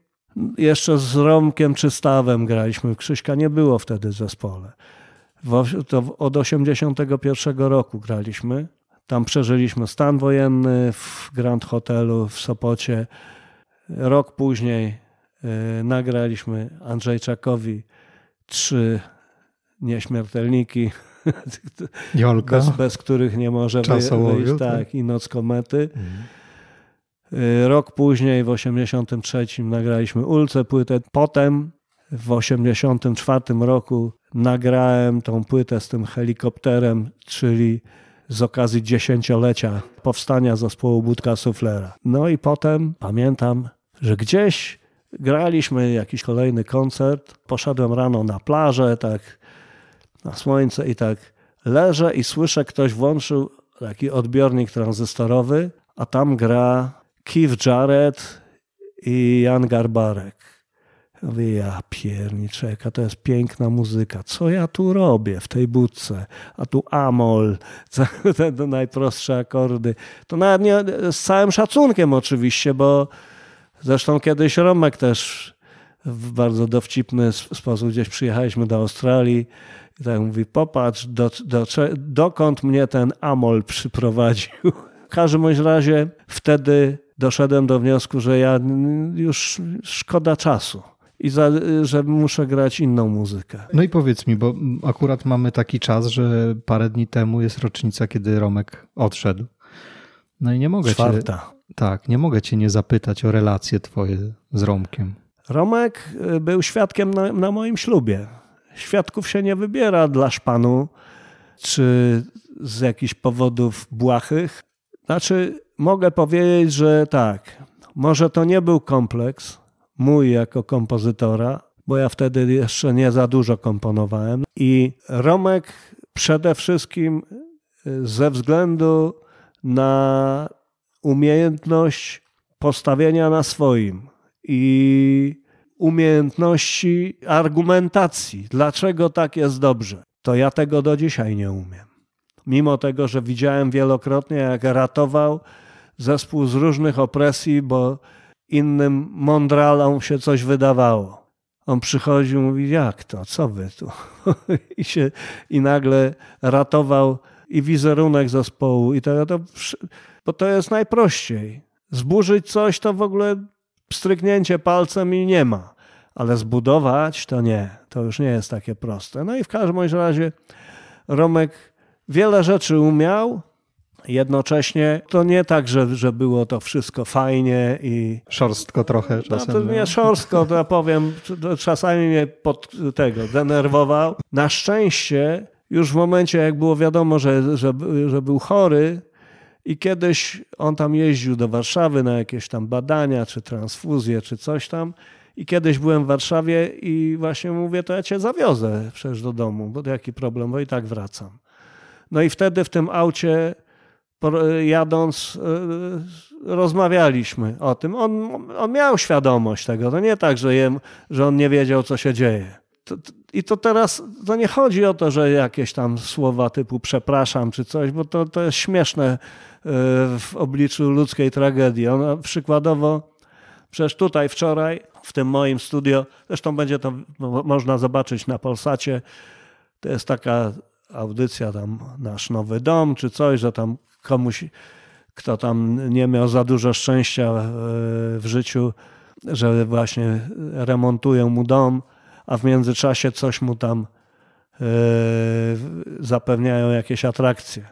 jeszcze z Romkiem czy Stawem graliśmy. Krzyśka nie było wtedy w zespole. To od 1981 roku graliśmy. Tam przeżyliśmy stan wojenny w Grand Hotelu w Sopocie. Rok później y, nagraliśmy Andrzejczakowi trzy nieśmiertelniki, Jolka, bez, bez, których nie może wyjść, tak. tak, i Noc Komety. Mhm. Y, rok później, w 83 nagraliśmy Ulce płytę. Potem w 84 roku nagrałem tą płytę z tym helikopterem, czyli z okazji dziesięciolecia powstania zespołu Budka Suflera. No i potem, pamiętam, że gdzieś graliśmy jakiś kolejny koncert, poszedłem rano na plażę, tak na słońce i tak leżę i słyszę, ktoś włączył taki odbiornik tranzystorowy, a tam gra Keith Jarrett i Jan Garbarek. Ja mówię, ja pierniczę, jaka to jest piękna muzyka. Co ja tu robię w tej budce? A tu amol, te najprostsze akordy. To nawet nie, z całym szacunkiem oczywiście, bo Zresztą kiedyś Romek też w bardzo dowcipny sposób gdzieś przyjechaliśmy do Australii i tak mówi, popatrz, do, do, dokąd mnie ten amol przyprowadził. W każdym razie wtedy doszedłem do wniosku, że ja już szkoda czasu. I za, że muszę grać inną muzykę. No i powiedz mi, bo akurat mamy taki czas, że parę dni temu jest rocznica, kiedy Romek odszedł. No i nie mogę Czwarta. Cię... Tak, nie mogę cię nie zapytać o relacje twoje z Romkiem. Romek y, był świadkiem na, na moim ślubie. Świadków się nie wybiera dla szpanu czy z jakichś powodów błahych. Znaczy, mogę powiedzieć, że tak, może to nie był kompleks mój jako kompozytora, bo ja wtedy jeszcze nie za dużo komponowałem. I Romek przede wszystkim y, ze względu na umiejętność postawienia na swoim i umiejętności argumentacji, dlaczego tak jest dobrze, to ja tego do dzisiaj nie umiem. Mimo tego, że widziałem wielokrotnie, jak ratował zespół z różnych opresji, bo innym mądralom się coś wydawało. On przychodził i mówi, jak to, co wy tu? I, się, I nagle ratował i wizerunek zespołu. I to, to bo to jest najprościej. Zburzyć coś to w ogóle stryknięcie palcem i nie ma, ale zbudować to nie, to już nie jest takie proste. No i w każdym razie Romek wiele rzeczy umiał, jednocześnie to nie tak, że, że było to wszystko fajnie i... Szorstko trochę czasem. No, to nie szorstko, to ja powiem, czasami mnie pod tego denerwował. Na szczęście już w momencie, jak było wiadomo, że, że, że był chory, i kiedyś on tam jeździł do Warszawy na jakieś tam badania, czy transfuzje, czy coś tam. I kiedyś byłem w Warszawie i właśnie mówię, to ja cię zawiozę przecież do domu, bo jaki problem, bo i tak wracam. No i wtedy w tym aucie jadąc e, rozmawialiśmy o tym. On, on miał świadomość tego, to nie tak, że, jem, że on nie wiedział, co się dzieje. to, I to teraz, to nie chodzi o to, że jakieś tam słowa typu przepraszam czy coś, bo to, to jest śmieszne w obliczu ludzkiej tragedii. Ona przykładowo, przecież tutaj wczoraj, w tym moim studio, zresztą będzie to można zobaczyć na Polsacie, to jest taka audycja tam Nasz Nowy Dom czy coś, że tam komuś, kto tam nie miał za dużo szczęścia e, w życiu, że właśnie remontują mu dom, a w międzyczasie coś mu tam e, zapewniają jakieś atrakcje.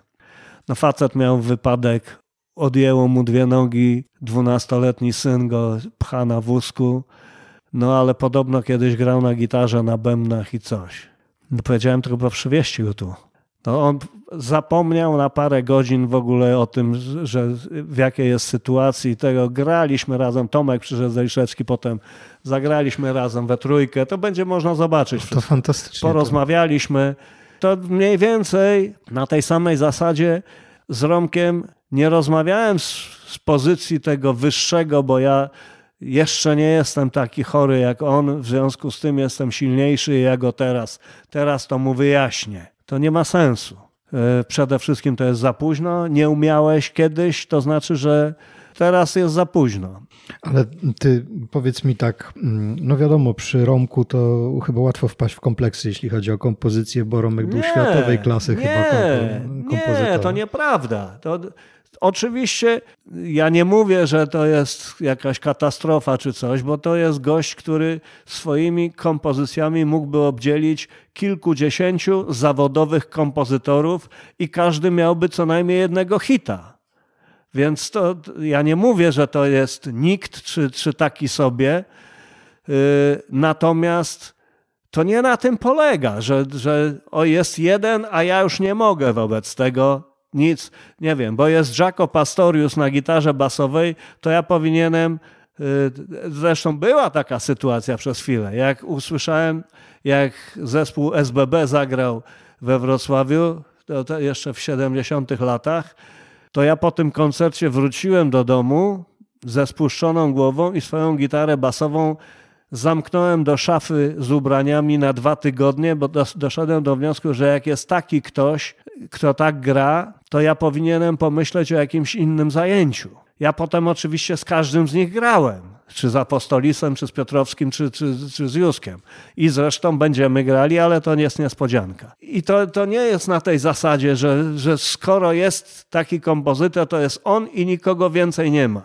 No facet miał wypadek, odjęło mu dwie nogi, dwunastoletni syn go pcha na wózku, no ale podobno kiedyś grał na gitarze, na bębnach i coś. No powiedziałem, tylko przywieźcie go tu. No on zapomniał na parę godzin w ogóle o tym, że w jakiej jest sytuacji tego. Graliśmy razem, Tomek przyszedł z Eliszewski, potem zagraliśmy razem we trójkę. To będzie można zobaczyć. To fantastycznie. Porozmawialiśmy. To to mniej więcej na tej samej zasadzie z Romkiem nie rozmawiałem z, z pozycji tego wyższego, bo ja jeszcze nie jestem taki chory jak on, w związku z tym jestem silniejszy i ja go teraz, teraz to mu wyjaśnię. To nie ma sensu. E, przede wszystkim to jest za późno, nie umiałeś kiedyś, to znaczy, że teraz jest za późno. Ale ty powiedz mi tak, mm, no wiadomo, przy Romku to chyba łatwo wpaść w kompleksy, jeśli chodzi o kompozycję, bo Romek nie, był światowej klasy nie, chyba kompo- Nie, to nieprawda. To, oczywiście ja nie mówię, że to jest jakaś katastrofa czy coś, bo to jest gość, który swoimi kompozycjami mógłby obdzielić kilkudziesięciu zawodowych kompozytorów i każdy miałby co najmniej jednego hita. Więc to ja nie mówię, że to jest nikt czy, czy taki sobie. Y, natomiast to nie na tym polega, że, że o jest jeden, a ja już nie mogę wobec tego nic, nie wiem, bo jest Jaco Pastorius na gitarze basowej, to ja powinienem. Y, zresztą była taka sytuacja przez chwilę. Jak usłyszałem, jak zespół SBB zagrał we Wrocławiu, to jeszcze w 70-tych latach, to ja po tym koncercie wróciłem do domu ze spuszczoną głową i swoją gitarę basową zamknąłem do szafy z ubraniami na dwa tygodnie, bo doszedłem do wniosku, że jak jest taki ktoś, kto tak gra, to ja powinienem pomyśleć o jakimś innym zajęciu. Ja potem oczywiście z każdym z nich grałem, czy z Apostolisem, czy z Piotrowskim, czy, czy, czy z Juskiem. I zresztą będziemy grali, ale to nie jest niespodzianka. I to, to nie jest na tej zasadzie, że, że skoro jest taki kompozytor, to jest on i nikogo więcej nie ma.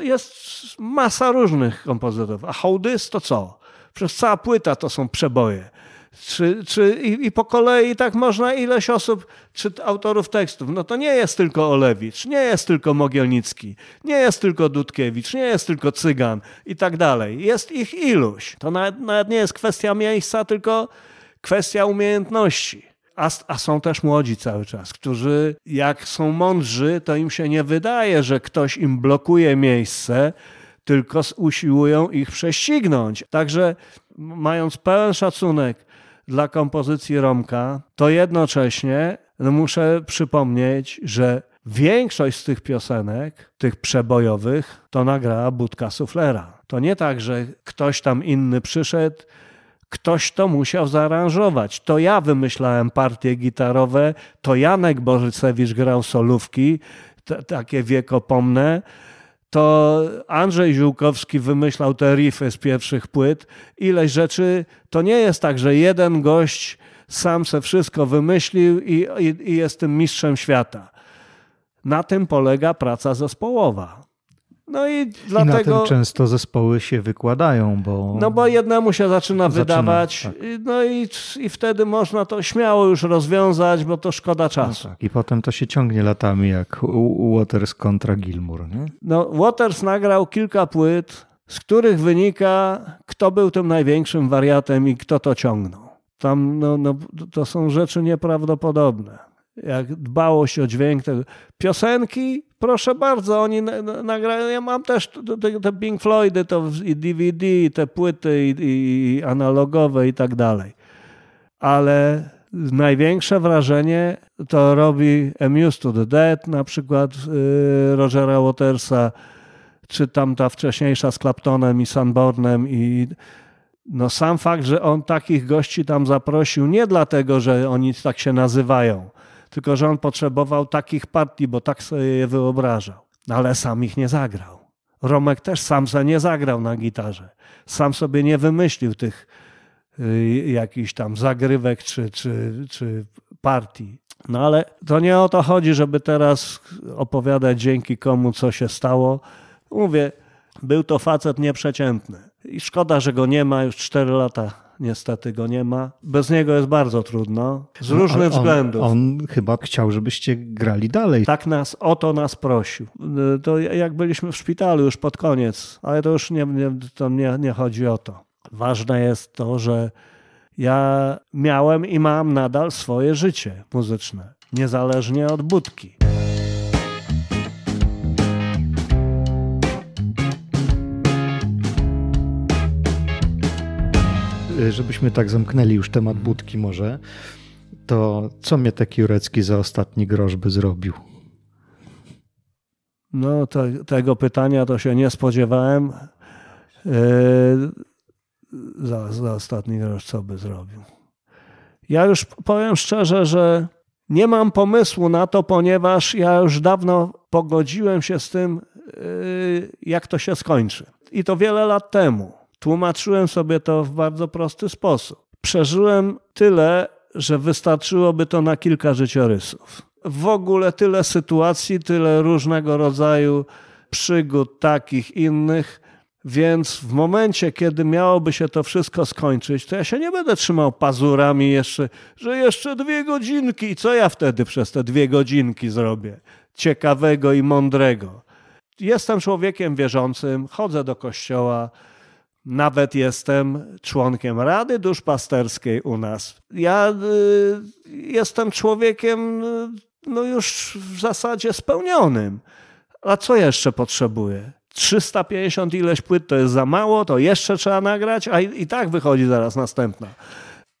Jest masa różnych kompozytorów. A hołdys to co? Przez cała płyta to są przeboje czy, czy i, i, po kolei tak można ileś osób, czy autorów tekstów. No to nie jest tylko Olewicz, nie jest tylko Mogielnicki, nie jest tylko Dudkiewicz, nie jest tylko Cygan i tak dalej. Jest ich iluś. To nawet, nawet nie jest kwestia miejsca, tylko kwestia umiejętności. A, a, są też młodzi cały czas, którzy jak są mądrzy, to im się nie wydaje, że ktoś im blokuje miejsce, tylko usiłują ich prześcignąć. Także mając pełen szacunek dla kompozycji Romka, to jednocześnie muszę przypomnieć, że większość z tych piosenek, tych przebojowych, to nagrała Budka Suflera. To nie tak, że ktoś tam inny przyszedł, ktoś to musiał zaaranżować. To ja wymyślałem partie gitarowe, to Janek Borycewicz grał solówki, takie wiekopomne, to Andrzej Ziółkowski wymyślał te riffy z pierwszych płyt. Ileś rzeczy, to nie jest tak, że jeden gość sam se wszystko wymyślił i, i, i jest tym mistrzem świata. Na tym polega praca zespołowa. No i dlatego. I na tym często zespoły się wykładają, bo. No bo jednemu się zaczyna, zaczyna wydawać, tak. Y, no i, i wtedy można to śmiało już rozwiązać, bo to szkoda no czasu. No tak. I potem to się ciągnie latami, jak Waters kontra Gilmour. Nie? No, Waters nagrał kilka płyt, z których wynika, kto był tym największym wariatem i kto to ciągnął. Tam no, no, to są rzeczy nieprawdopodobne jak dbałość o dźwięk. Tego. Piosenki, proszę bardzo, oni nagrają. Ja mam też te, Pink Floydy, to i DVD, i te płyty, i, i analogowe i tak dalej. Ale największe wrażenie to robi I'm Used to the Dead, na przykład yy, Rogera Watersa, czy tamta wcześniejsza z Claptonem i Sanbornem i no sam fakt, że on takich gości tam zaprosił nie dlatego, że oni tak się nazywają, tylko że on potrzebował takich partii, bo tak sobie je wyobrażał. Ale sam ich nie zagrał. Romek też sam sobie nie zagrał na gitarze. Sam sobie nie wymyślił tych y, jakichś tam zagrywek czy, czy, czy partii. No ale to nie o to chodzi, żeby teraz opowiadać dzięki komu, co się stało. Mówię, był to facet nieprzeciętny. I szkoda, że go nie ma już 4 lata niestety go nie ma. Bez niego jest bardzo trudno, z no, różnych on, względów. On, on chyba chciał, żebyście grali dalej. Tak nas, o to nas prosił. Y, to jak byliśmy w szpitalu już pod koniec, ale to już nie, nie, to nie, nie chodzi o to. Ważne jest to, że ja miałem i mam nadal swoje życie muzyczne, niezależnie od budki. Y, żebyśmy tak zamknęli już temat budki może, to co mnie taki Jurecki za ostatni grosz by zrobił? No, te, tego pytania to się nie spodziewałem. Yy, za, za ostatni grosz co by zrobił? Ja już powiem szczerze, że nie mam pomysłu na to, ponieważ ja już dawno pogodziłem się z tym, y, jak to się skończy. I to wiele lat temu. Tłumaczyłem sobie to w bardzo prosty sposób. Przeżyłem tyle, że wystarczyłoby to na kilka życiorysów. W ogóle tyle sytuacji, tyle różnego rodzaju przygód, takich, innych. Więc w momencie, kiedy miałoby się to wszystko skończyć, to ja się nie będę trzymał pazurami jeszcze, że jeszcze dwie godzinki. I co ja wtedy przez te dwie godzinki zrobię? Ciekawego i mądrego. Jestem człowiekiem wierzącym, chodzę do kościoła, nawet jestem członkiem Rady Duszpasterskiej u nas. Ja y, jestem człowiekiem y, no już w zasadzie spełnionym. A co jeszcze potrzebuję? 350 ileś płyt to jest za mało, to jeszcze trzeba nagrać, a i, i tak wychodzi zaraz następna.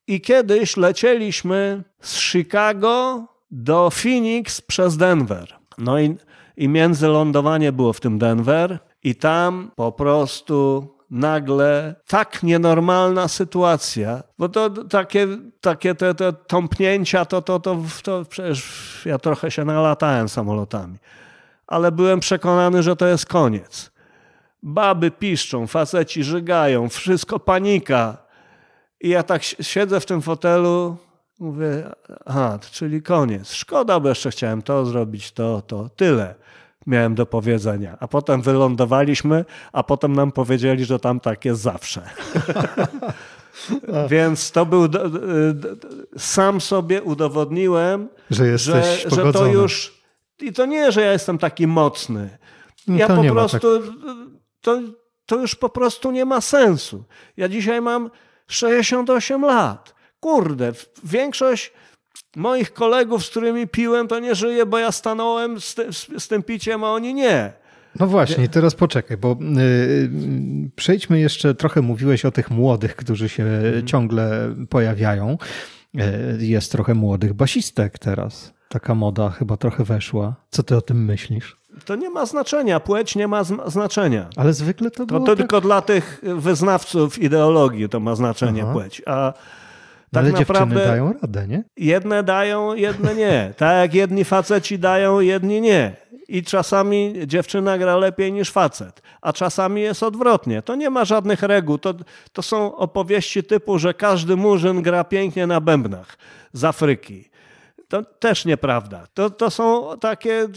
I kiedyś lecieliśmy z Chicago do Phoenix przez Denver. No i, i międzylądowanie było w tym Denver, i tam po prostu nagle tak nienormalna sytuacja, bo to takie, takie te, te tąpnięcia, to, to, to, to przecież ja trochę się nalatałem samolotami, ale byłem przekonany, że to jest koniec. Baby piszczą, faceci żygają, wszystko panika. I ja tak siedzę w tym fotelu, mówię, aha, czyli koniec. Szkoda, bo jeszcze chciałem to zrobić, to, to, tyle miałem do powiedzenia. A potem wylądowaliśmy, a potem nam powiedzieli, że tam tak jest zawsze. Więc to był. Y, sam sobie udowodniłem, że, jesteś że, pogodzony. że to już. I to nie, że ja jestem taki mocny. Nie no to po prostu. Tak. To, to już po prostu nie ma sensu. Ja dzisiaj mam 68 lat. Kurde, większość Moich kolegów, z którymi piłem, to nie żyje, bo ja stanąłem z, ty, z, z tym piciem, a oni nie. No właśnie, teraz poczekaj, bo y, y, przejdźmy jeszcze, trochę mówiłeś o tych młodych, którzy się mhm. ciągle pojawiają. Y, jest trochę młodych basistek teraz. Taka moda chyba trochę weszła. Co ty o tym myślisz? To nie ma znaczenia, płeć nie ma znaczenia. Ale zwykle to, to, to tak... tylko dla tych wyznawców ideologii to ma znaczenie Aha. płeć. A tak Ale naprawdę dziewczyny dają radę, nie? Jedne dają, jedne nie. Tak jak jedni faceci dają, jedni nie. I czasami dziewczyna gra lepiej niż facet, a czasami jest odwrotnie. To nie ma żadnych reguł. To, to są opowieści typu, że każdy murzyn gra pięknie na bębnach z Afryki. To też nieprawda. To, to są takie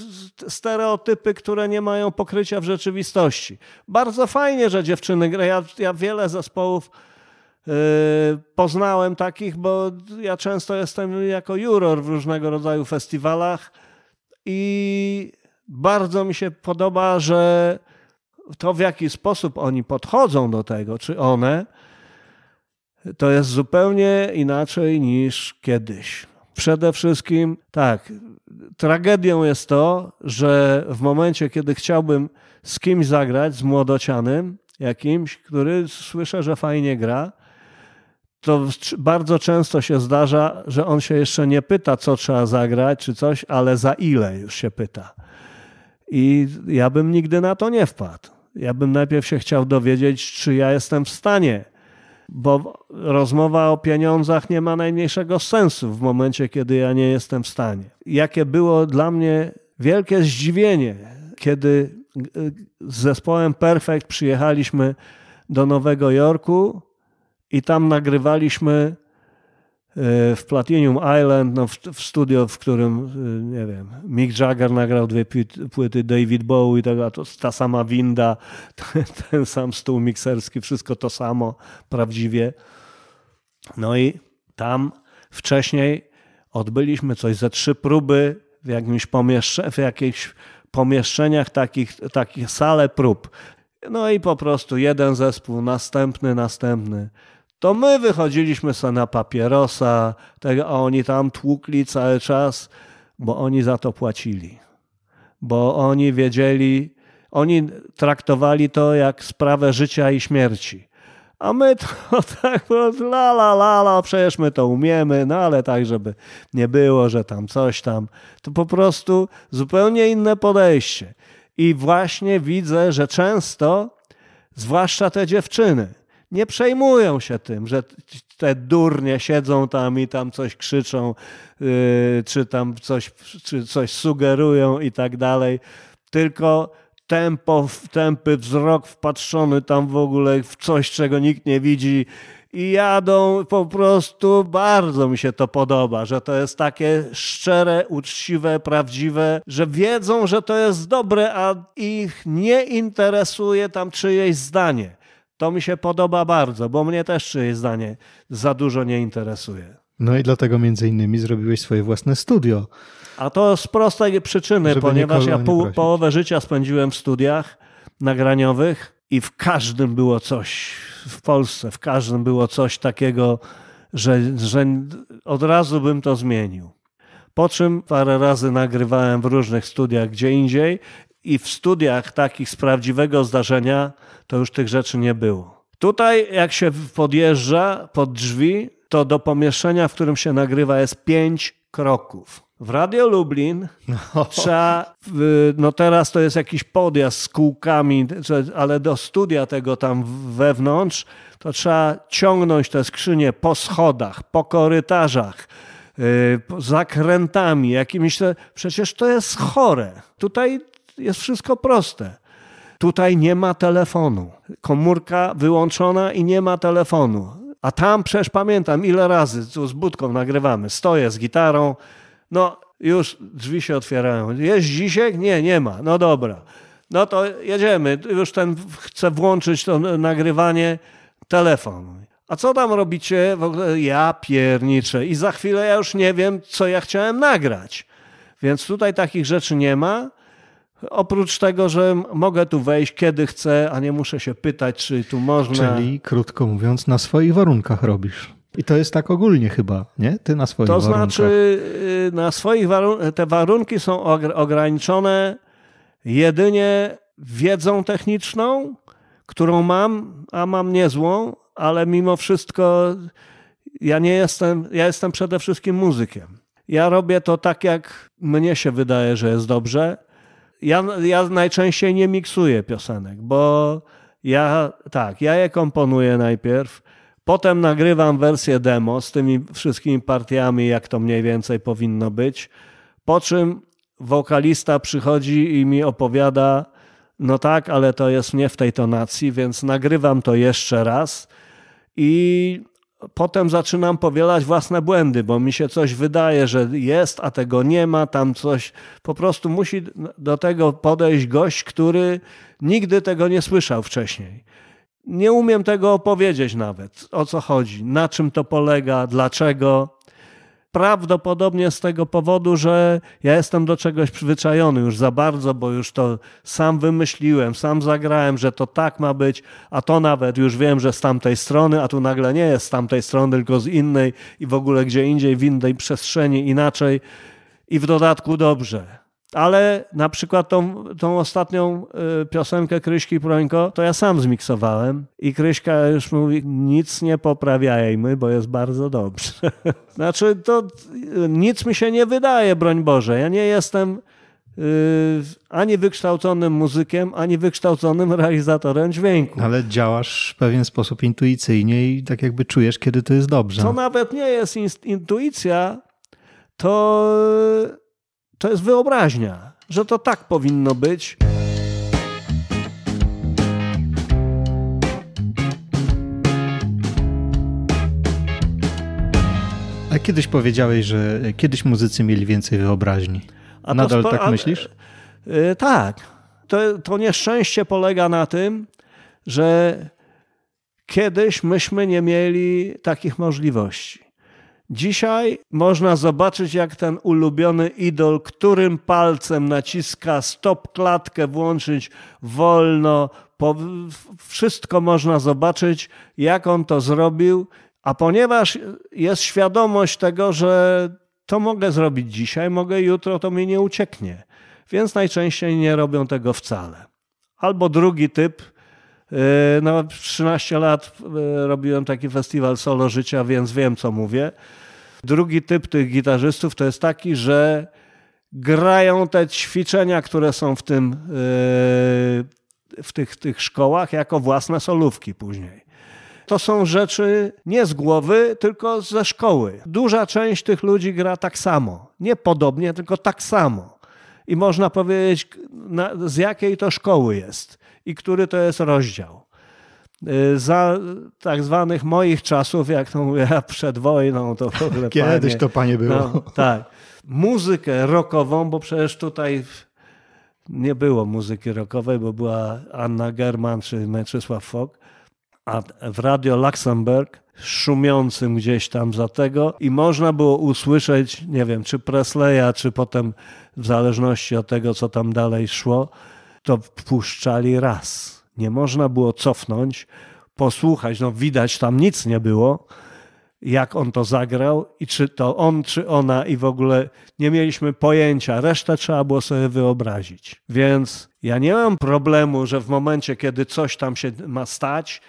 stereotypy, które nie mają pokrycia w rzeczywistości. Bardzo fajnie, że dziewczyny grają. Ja, ja wiele zespołów Yy, poznałem takich, bo ja często jestem jako juror w różnego rodzaju festiwalach i bardzo mi się podoba, że to w jaki sposób oni podchodzą do tego, czy one, to jest zupełnie inaczej niż kiedyś. Przede wszystkim, tak, tragedią jest to, że w momencie, kiedy chciałbym z kimś zagrać, z młodocianym jakimś, który słyszę, że fajnie gra, to bardzo często się zdarza, że on się jeszcze nie pyta, co trzeba zagrać czy coś, ale za ile już się pyta. I ja bym nigdy na to nie wpadł. Ja bym najpierw się chciał dowiedzieć, czy ja jestem w stanie, bo rozmowa o pieniądzach nie ma najmniejszego sensu w momencie, kiedy ja nie jestem w stanie. Jakie było dla mnie wielkie zdziwienie, kiedy y, y, z zespołem Perfect przyjechaliśmy do Nowego Jorku i tam nagrywaliśmy e, w Platinum Island, no w, w studio, w którym, e, nie wiem, Mick Jagger nagrał dwie płyty, David Bowie, tego, to, ta sama winda, ten, ten sam stół mikserski, wszystko to samo, prawdziwie. No i tam wcześniej odbyliśmy coś ze trzy próby w, jakimś w jakichś pomieszczeniach, takich, takich sale prób. No i po prostu jeden zespół, następny, następny to my wychodziliśmy sobie na papierosa, tego, tak, a oni tam tłukli cały czas, bo oni za to płacili. Bo oni wiedzieli, oni traktowali to jak sprawę życia i śmierci. A my to tak la la la la, przecież my to umiemy, no ale tak, żeby nie było, że tam coś tam. To po prostu zupełnie inne podejście. I właśnie widzę, że często, zwłaszcza te dziewczyny, nie przejmują się tym, że te durnie siedzą tam i tam coś krzyczą, yy, czy tam coś, czy coś sugerują i tak dalej. Tylko tempo, tempy, wzrok wpatrzony tam w ogóle w coś, czego nikt nie widzi i jadą po prostu, bardzo mi się to podoba, że to jest takie szczere, uczciwe, prawdziwe, że wiedzą, że to jest dobre, a ich nie interesuje tam czyjeś zdanie. To mi się podoba bardzo, bo mnie też czyjeś zdanie za dużo nie interesuje. No i dlatego między innymi zrobiłeś swoje własne studio. A to z prostej przyczyny, ponieważ ja połowę życia spędziłem w studiach nagraniowych i w każdym było coś w Polsce, w każdym było coś takiego, że, że od razu bym to zmienił. Po czym parę razy nagrywałem w różnych studiach gdzie indziej i w studiach takich z prawdziwego zdarzenia to już tych rzeczy nie było. Tutaj, jak się podjeżdża pod drzwi, to do pomieszczenia, w którym się nagrywa, jest pięć kroków. W Radio Lublin no. trzeba, no teraz to jest jakiś podjazd z kółkami, ale do studia tego tam wewnątrz, to trzeba ciągnąć te skrzynie po schodach, po korytarzach, y, zakrętami jakimiś. Przecież to jest chore. Tutaj jest wszystko proste. Tutaj nie ma telefonu. Komórka wyłączona i nie ma telefonu. A tam przecież pamiętam, ile razy tu z budką nagrywamy. Stoję z gitarą, no już drzwi się otwierają. Jest dzisiaj? Nie, nie ma. No dobra. No to jedziemy. Już ten chce włączyć to nagrywanie telefon. A co tam robicie? W ogóle ja pierniczę. I za chwilę ja już nie wiem, co ja chciałem nagrać. Więc tutaj takich rzeczy nie ma. Oprócz tego, że mogę tu wejść kiedy chcę, a nie muszę się pytać, czy tu można. Czyli, krótko mówiąc, na swoich warunkach robisz. I to jest tak ogólnie chyba, nie? Ty na swoich to warunkach. To znaczy, y, na swoich warun- te warunki są ograniczone jedynie wiedzą techniczną, którą mam, a mam niezłą, ale mimo wszystko ja nie jestem, ja jestem przede wszystkim muzykiem. Ja robię to tak, jak mnie się wydaje, że jest dobrze ja, ja najczęściej nie miksuję piosenek, bo ja tak, ja je komponuję najpierw, potem nagrywam wersję demo z tymi wszystkimi partiami, jak to mniej więcej powinno być, po czym wokalista przychodzi i mi opowiada, no tak, ale to jest nie w tej tonacji, więc nagrywam to jeszcze raz i potem zaczynam powielać własne błędy, bo mi się coś wydaje, że jest, a tego nie ma, tam coś. Po prostu musi do tego podejść gość, który nigdy tego nie słyszał wcześniej. Nie umiem tego opowiedzieć nawet, o co chodzi, na czym to polega, dlaczego, Prawdopodobnie z tego powodu, że ja jestem do czegoś przyzwyczajony już za bardzo, bo już to sam wymyśliłem, sam zagrałem, że to tak ma być, a to nawet już wiem, że z tamtej strony, a tu nagle nie jest z tamtej strony, tylko z innej i w ogóle gdzie indziej, w innej przestrzeni, inaczej i w dodatku dobrze. Ale na przykład tą, tą ostatnią y, piosenkę Kryśki Prońko to ja sam zmiksowałem i Kryśka już mówi nic nie poprawiajmy, bo jest bardzo dobrze. znaczy to y, nic mi się nie wydaje, broń Boże. Ja nie jestem y, ani wykształconym muzykiem, ani wykształconym realizatorem dźwięku. Ale działasz w pewien sposób intuicyjnie i tak jakby czujesz, kiedy to jest dobrze. To nawet nie jest intuicja, to to jest wyobraźnia, że to tak powinno być. A kiedyś powiedziałeś, że kiedyś muzycy mieli więcej wyobraźni. A Nadal spo... tak myślisz? A, e, yy, e, tak. To, to nieszczęście polega na tym, że kiedyś myśmy nie mieli takich możliwości. Dzisiaj można zobaczyć, jak ten ulubiony idol, którym palcem naciska stop klatkę, włączyć wolno. Po, wszystko można zobaczyć, jak on to zrobił. A ponieważ jest świadomość tego, że to mogę zrobić dzisiaj, mogę jutro, to mi nie ucieknie. Więc najczęściej nie robią tego wcale. Albo drugi typ, E, no, na 13 lat e, robiłem taki festiwal solo życia, więc wiem, co mówię. Drugi typ tych gitarzystów to jest taki, że grają te ćwiczenia, które są w tym e, w tych, tych szkołach jako własne solówki później. To są rzeczy nie z głowy, tylko ze szkoły. Duża część tych ludzi gra tak samo. Nie podobnie, tylko tak samo. I można powiedzieć, z jakiej to szkoły jest i który to jest rozdział. Y, za tak zwanych moich czasów, jak to mówię, przed wojną, to w ogóle. Kiedyś panie, to panie było. No, tak. Muzykę rockową, bo przecież tutaj nie było muzyki rockowej, bo była Anna German czy Mieczysław Fok, a w Radio Luxemburg szumiącym gdzieś tam za tego i można było usłyszeć, nie wiem, czy Presleya, czy potem w zależności od tego, co tam dalej szło, to wpuszczali raz. Nie można było cofnąć, posłuchać. No widać, tam nic nie było, jak on to zagrał i czy to on, czy ona i w ogóle nie mieliśmy pojęcia. Resztę trzeba było sobie wyobrazić. Więc ja nie mam problemu, że w momencie, kiedy coś tam się ma stać,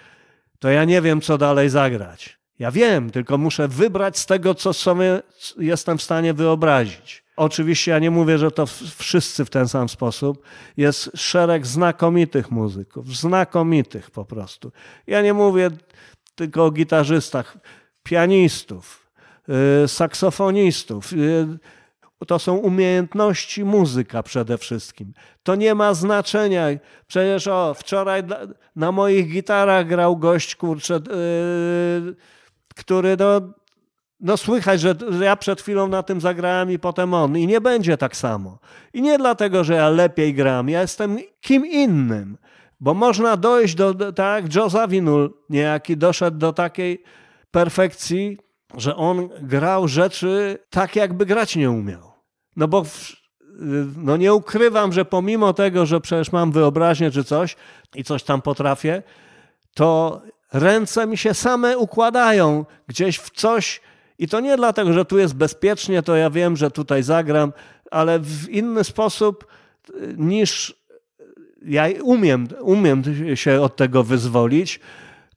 to ja nie wiem, co dalej zagrać. Ja wiem, tylko muszę wybrać z tego, co sobie jestem w stanie wyobrazić. Oczywiście ja nie mówię, że to wszyscy w ten sam sposób. Jest szereg znakomitych muzyków, znakomitych po prostu. Ja nie mówię tylko o gitarzystach, pianistów, y, saksofonistów. Y, to są umiejętności muzyka przede wszystkim. To nie ma znaczenia. Przecież o, wczoraj na moich gitarach grał gość, kurczę, y, który no, no słychać, że, ja przed chwilą na tym zagrałem i potem on. I nie będzie tak samo. I nie dlatego, że ja lepiej gram, ja jestem kim innym. Bo można dojść do, do tak, Joe Zawinul niejaki doszedł do takiej perfekcji, że on grał rzeczy tak, jakby grać nie umiał. No bo w, no nie ukrywam, że pomimo tego, że przecież mam wyobraźnię czy coś i coś tam potrafię, to ręce mi się same układają gdzieś w coś, i to nie dlatego, że tu jest bezpiecznie, to ja wiem, że tutaj zagram, ale w inny sposób y, niż ja umiem, umiem się od tego wyzwolić,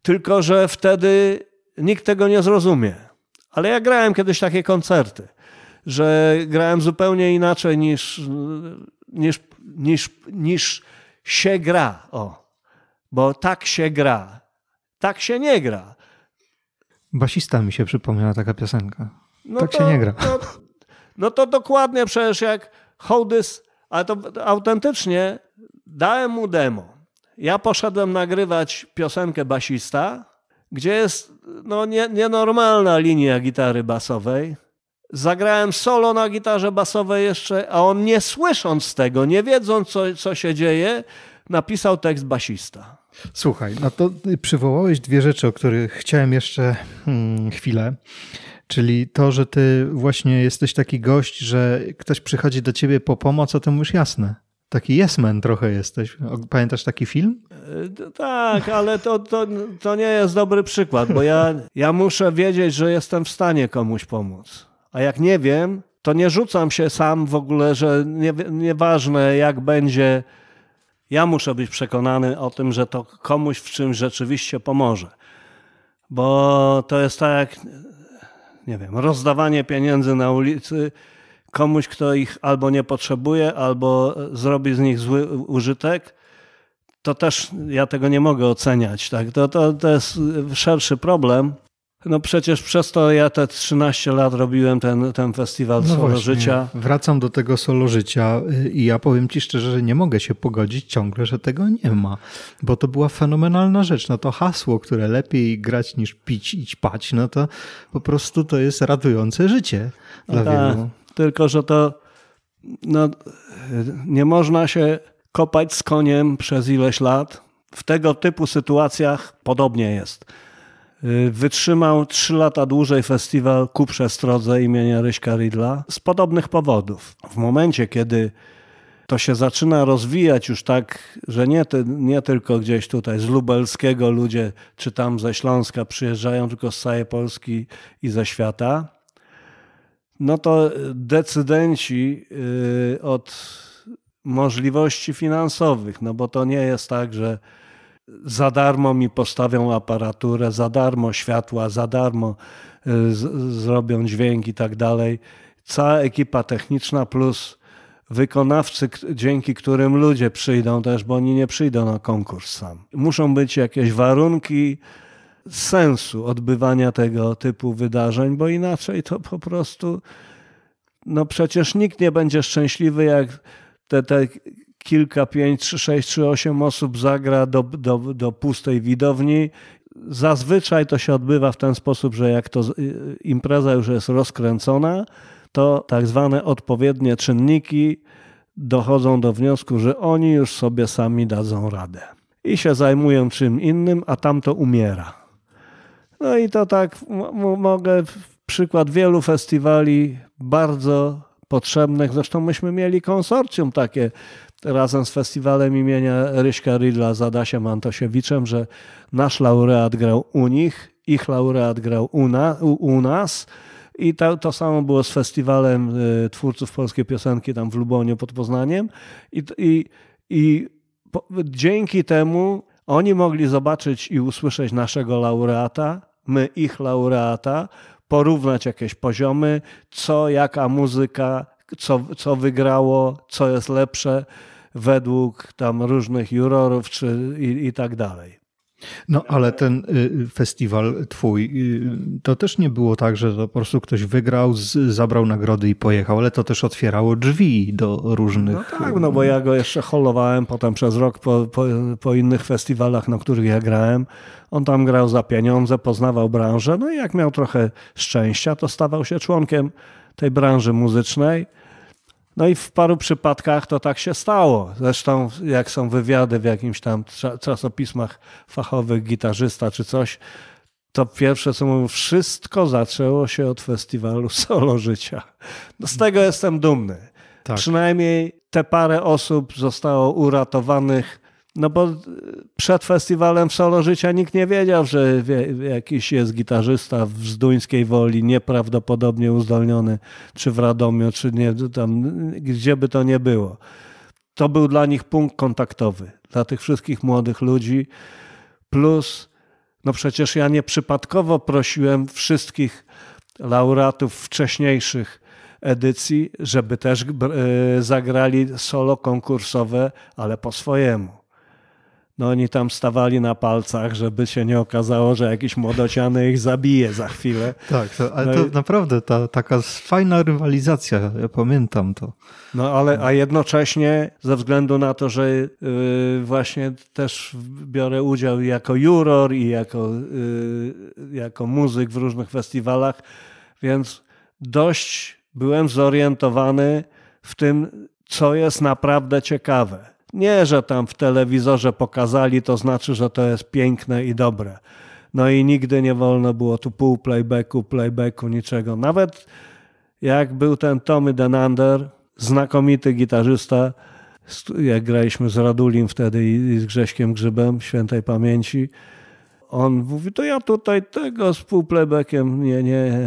tylko że wtedy nikt tego nie zrozumie. Ale ja grałem kiedyś takie koncerty, że grałem zupełnie inaczej niż, niż, niż, niż się gra. O, bo tak się gra. Tak się nie gra. Basista mi się przypomniała taka piosenka. No tak to, się nie gra. No, no to dokładnie przecież jak Hołdys, ale to autentycznie dałem mu demo. Ja poszedłem nagrywać piosenkę basista, gdzie jest no, nie, nienormalna linia gitary basowej. Zagrałem solo na gitarze basowej jeszcze, a on nie słysząc tego, nie wiedząc co, co się dzieje, napisał tekst basista. Słuchaj, no to przywołałeś dwie rzeczy, o których chciałem jeszcze hmm, chwilę. Czyli to, że ty właśnie jesteś taki gość, że ktoś przychodzi do ciebie po pomoc, a to mówisz jasne. Taki yesman trochę jesteś. Pamiętasz taki film? E, tak, ale to, to, to nie jest dobry przykład, bo ja, ja muszę wiedzieć, że jestem w stanie komuś pomóc. A jak nie wiem, to nie rzucam się sam w ogóle, że nie, nieważne jak będzie ja muszę być przekonany o tym, że to komuś w czymś rzeczywiście pomoże. Bo to jest tak jak, nie wiem, rozdawanie pieniędzy na ulicy komuś, kto ich albo nie potrzebuje, albo zrobi z nich zły użytek. To też ja tego nie mogę oceniać. Tak? To, to, to jest szerszy problem. No przecież przez to ja te 13 lat robiłem ten, ten festiwal no solo właśnie. życia. Wracam do tego solo życia y, i ja powiem ci szczerze, że nie mogę się pogodzić ciągle, że tego nie ma, bo to była fenomenalna rzecz. No to hasło, które lepiej grać niż pić i ćpać, no to po prostu to jest ratujące życie dla no tak, wielu. Tylko, że to no, nie można się kopać z koniem przez ileś lat. W tego typu sytuacjach podobnie jest Y, wytrzymał 3 lata dłużej festiwal ku przestrodze imienia Ryśka Ridla z podobnych powodów. W momencie, kiedy to się zaczyna rozwijać już tak, że nie, ty, nie tylko gdzieś tutaj z lubelskiego ludzie czy tam ze Śląska przyjeżdżają, tylko z całej Polski i ze świata, no to decydenci y, od możliwości finansowych, no bo to nie jest tak, że za darmo mi postawią aparaturę, za darmo światła, za darmo y, z, zrobią dźwięk i tak dalej. Cała ekipa techniczna plus wykonawcy, dzięki którym ludzie przyjdą też, bo oni nie przyjdą na konkurs sam. Muszą być jakieś warunki sensu odbywania tego typu wydarzeń, bo inaczej to po prostu, no przecież nikt nie będzie szczęśliwy, jak te, te kilka, pięć, sześć trzy osiem osób zagra do, do, do pustej widowni. Zazwyczaj to się odbywa w ten sposób, że jak to y, impreza już jest rozkręcona, to tak zwane odpowiednie czynniki dochodzą do wniosku, że oni już sobie sami dadzą radę i się zajmują czym innym, a tamto umiera. No i to tak mogę przykład wielu festiwali bardzo potrzebnych. Zresztą myśmy mieli konsorcjum takie razem z festiwalem imienia Ryśka Rydla z Adasiem Antosiewiczem, że nasz laureat grał u nich, ich laureat grał u, na, u, u nas. I to, to, samo było z festiwalem y, twórców polskiej piosenki tam w Luboniu pod Poznaniem. I, i, i po, dzięki temu oni mogli zobaczyć i usłyszeć naszego laureata, my ich laureata, porównać jakieś poziomy, co, jaka muzyka, co, co wygrało, co jest lepsze według tam różnych jurorów czy i, i tak dalej. No, ale ten y, festiwal twój, y, to też nie było tak, że po prostu ktoś wygrał, zabrał nagrody i pojechał, ale to też otwierało drzwi do różnych... No tak, no bo ja go jeszcze holowałem potem przez rok po, po, po innych festiwalach, na których ja grałem. On tam grał za pieniądze, poznawał branżę, no i jak miał trochę szczęścia, to stawał się członkiem tej branży muzycznej. No i w paru przypadkach to tak się stało. Zresztą jak są wywiady w jakimś tam czasopismach fachowych, gitarzysta czy coś, to pierwsze co mówią, wszystko zaczęło się od festiwalu Solo Życia. No z tego jestem dumny. Tak. Przynajmniej te parę osób zostało uratowanych no bo e, przed festiwalem w Solo Życia nikt nie wiedział, że jakiś jest gitarzysta w Zduńskiej Woli, nieprawdopodobnie uzdolniony, czy w Radomiu, czy nie, tam, gdzie by to nie było. To był dla nich punkt kontaktowy, dla tych wszystkich młodych ludzi. Plus, no przecież ja nieprzypadkowo prosiłem wszystkich laureatów wcześniejszych edycji, żeby też e, zagrali solo konkursowe, ale po swojemu. No oni tam stawali na palcach, żeby się nie okazało, że jakiś młodociany ich zabije za chwilę. Tak, to, ale no to i... naprawdę ta, taka fajna rywalizacja, ja pamiętam to. No ale, a jednocześnie ze względu na to, że yy, właśnie też biorę udział jako juror i jako, yy, jako muzyk w różnych festiwalach, więc dość byłem zorientowany w tym, co jest naprawdę ciekawe nie, że tam w telewizorze pokazali, to znaczy, że to jest piękne i dobre. No i nigdy nie wolno było tu pół playbacku, playbacku, niczego. Nawet jak był ten Tommy Denander, znakomity gitarzysta, jak graliśmy z Radulim wtedy i z Grześkiem Grzybem, świętej pamięci, on mówi, to ja tutaj tego z półplaybackiem, nie, nie,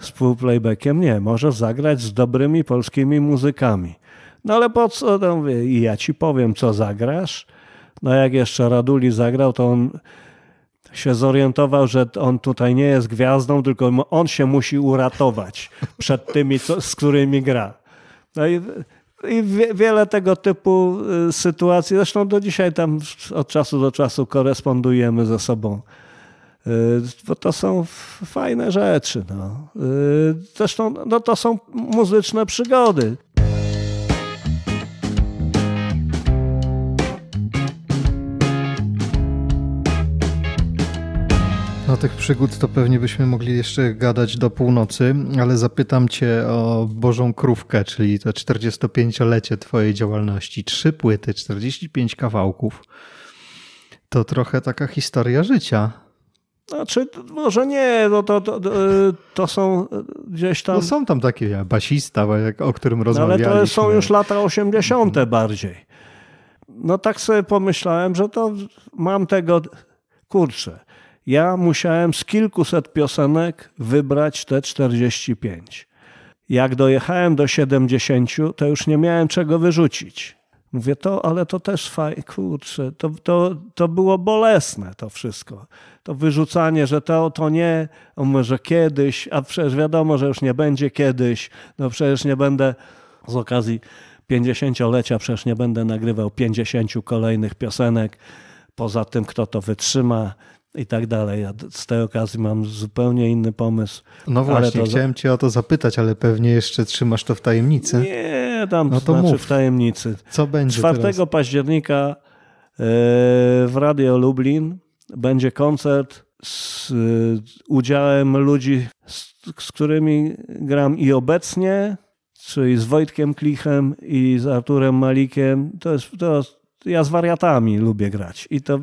z półplaybackiem nie, może zagrać z dobrymi polskimi muzykami. No ale po co? No mówię, i ja ci powiem, co zagrasz. No jak jeszcze Raduli zagrał, to on się zorientował, że on tutaj nie jest gwiazdą, tylko on się musi uratować przed tymi, co, z którymi gra. No i, i wiele tego typu y, sytuacji, zresztą do dzisiaj tam od czasu do czasu korespondujemy ze sobą y, bo to są fajne rzeczy. No. Y, zresztą no, to są muzyczne przygody. No tych przygód to pewnie byśmy mogli jeszcze gadać do północy, ale zapytam cię o Bożą Krówkę, czyli to 45-lecie twojej działalności. Trzy płyty, 45 kawałków. To trochę taka historia życia. Znaczy, może nie, no to, to, to są gdzieś tam. No są tam takie basista, o którym rozmawialiśmy. No, ale to są już lata 80. bardziej. No tak sobie pomyślałem, że to mam tego kurczę. Ja musiałem z kilkuset piosenek wybrać te 45. Jak dojechałem do 70, to już nie miałem czego wyrzucić. Mówię, to, ale to też fajne, kurczę, to, to, to było bolesne to wszystko. To wyrzucanie, że to, to nie, o może kiedyś, a przecież wiadomo, że już nie będzie kiedyś, no przecież nie będę z okazji 50-lecia, przecież nie będę nagrywał 50 kolejnych piosenek. Poza tym, kto to wytrzyma, i tak dalej. Ja z tej okazji mam zupełnie inny pomysł. No właśnie, to... chciałem cię o to zapytać, ale pewnie jeszcze trzymasz to w tajemnicy. Nie, tam no to znaczy mów. w tajemnicy. Co będzie 4 teraz? października e, w Radio Lublin będzie koncert z e, udziałem ludzi, z, z którymi gram i obecnie, czyli z Wojtkiem Klichem i z Arturem Malikiem. To jest, to, ja z wariatami lubię grać i to